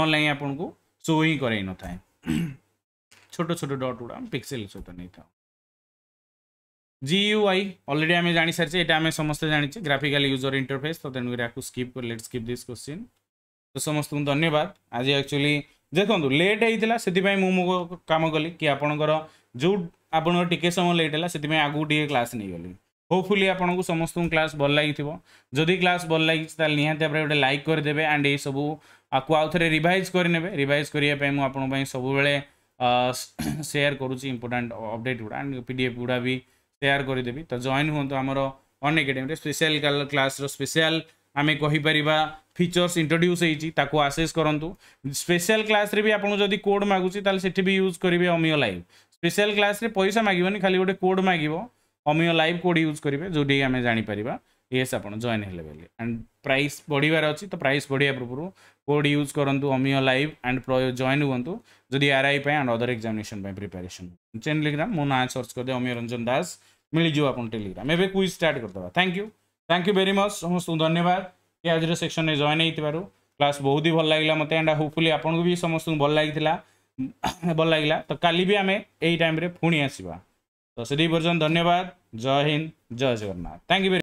ନହେଲେ ହିଁ ଆପଣଙ୍କୁ ଶୋ ହିଁ କରେଇ ନଥାଏ छोटो छोटो डट गुड़ा पिक्सेल सहित नहीं था GUI अलरेडी आम जान सारी ये आम समस्त जानी ग्राफिकाल यूजर इंटरफेस तो तेणुक आपको skip let skip this question तो समस्त धन्यवाद आज एक्चुअली देखो लेट होता से मुझे कम कली कि आपणकर जो आप टे समय लेट है से आगे टे क्लास नहीं गली होपफुली आपको समस्त क्लास भल लगे जदि क्लास भल लगी निहाती भाव गोटे लाइक करदे एंड ये सब आपको आउ थे रिभाइज करे रिभाइज करने सब ସେୟାର କରୁଛି ଇମ୍ପୋର୍ଟାଣ୍ଟ ଅପଡ଼େଟ୍ ଗୁଡ଼ା ଆଣ୍ଡ ପି ଡି ଏଫ୍ ଗୁଡ଼ା ବି ସେୟାର କରିଦେବି ତ ଜଏନ୍ ହୁଅନ୍ତୁ ଆମର ଅନ୍ ଏକାଡେମୀରେ ସ୍ପେଶାଲ କ୍ଲାସ୍ର ସ୍ପେଶାଲ ଆମେ କହିପାରିବା ଫିଚର୍ସ ଇଣ୍ଟ୍ରୋଡ୍ୟୁସ୍ ହେଇଛି ତାକୁ ଆସେସ୍ କରନ୍ତୁ ସ୍ପେଶାଲ କ୍ଲାସ୍ରେ ବି ଆପଣଙ୍କୁ ଯଦି କୋଡ଼୍ ମାଗୁଛି ତାହେଲେ ସେଠି ବି ୟୁଜ୍ କରିବେ ଅମିଓ ଲାଇଭ୍ ସ୍ପେଶାଲ କ୍ଲାସ୍ରେ ପଇସା ମାଗିବନି ଖାଲି ଗୋଟେ କୋଡ଼୍ ମାଗିବ ଅମିଓ ଲାଇଭ୍ କୋଡ଼୍ ୟୁଜ୍ କରିବେ ଯେଉଁଠିକି ଆମେ ଜାଣିପାରିବା ইয়েস আপনার জয়েন হলে বেলে আন্ড প্রাইস বড়িবার অছি তো প্রাইস বড়িয়া পূর্বর কোড ইউজ করতু অমিও লাইভ আন্ড জয়েন হুঁতু যদি RI and other examination preparation Telegram মো না সর্চ করে অমিয় রঞ্জন দাস ମିଳିଯିବ ଆପଣ ଟେଲିଗ୍ରାମ ଏବେ କୁଇଜ୍ ଷ୍ଟାର୍ଟ କରିଦେବା thank you thank you very much ସମସ୍ତଙ୍କୁ ଧନ୍ୟବାଦ ଏ ଆଜିର ସେକ୍ସନରେ ଜଏନ୍ ହେଇଥିବାରୁ କ୍ଲାସ୍ ବହୁତ ହି ଭଲ ଲାଗିଲା ମୋତେ ଆଣ୍ଡ ହୋପଫୁଲି ଆପଣଙ୍କୁ ବି ସମସ୍ତଙ୍କୁ ଭଲ ଲାଗିଥିଲା ଭଲ ଲାଗିଲା ତ କାଲି ବି ଆମେ ଏଇ ଟାଇମ୍ରେ ପୁଣି ଆସିବା ତ ସେଠି ପର୍ଯ୍ୟନ୍ତ ଧନ୍ୟବାଦ ଜୟ ହିନ୍ଦ ଜୟ ଜଗନ୍ନାଥ ଥ୍ୟାଙ୍କ ୟୁ ଭେରି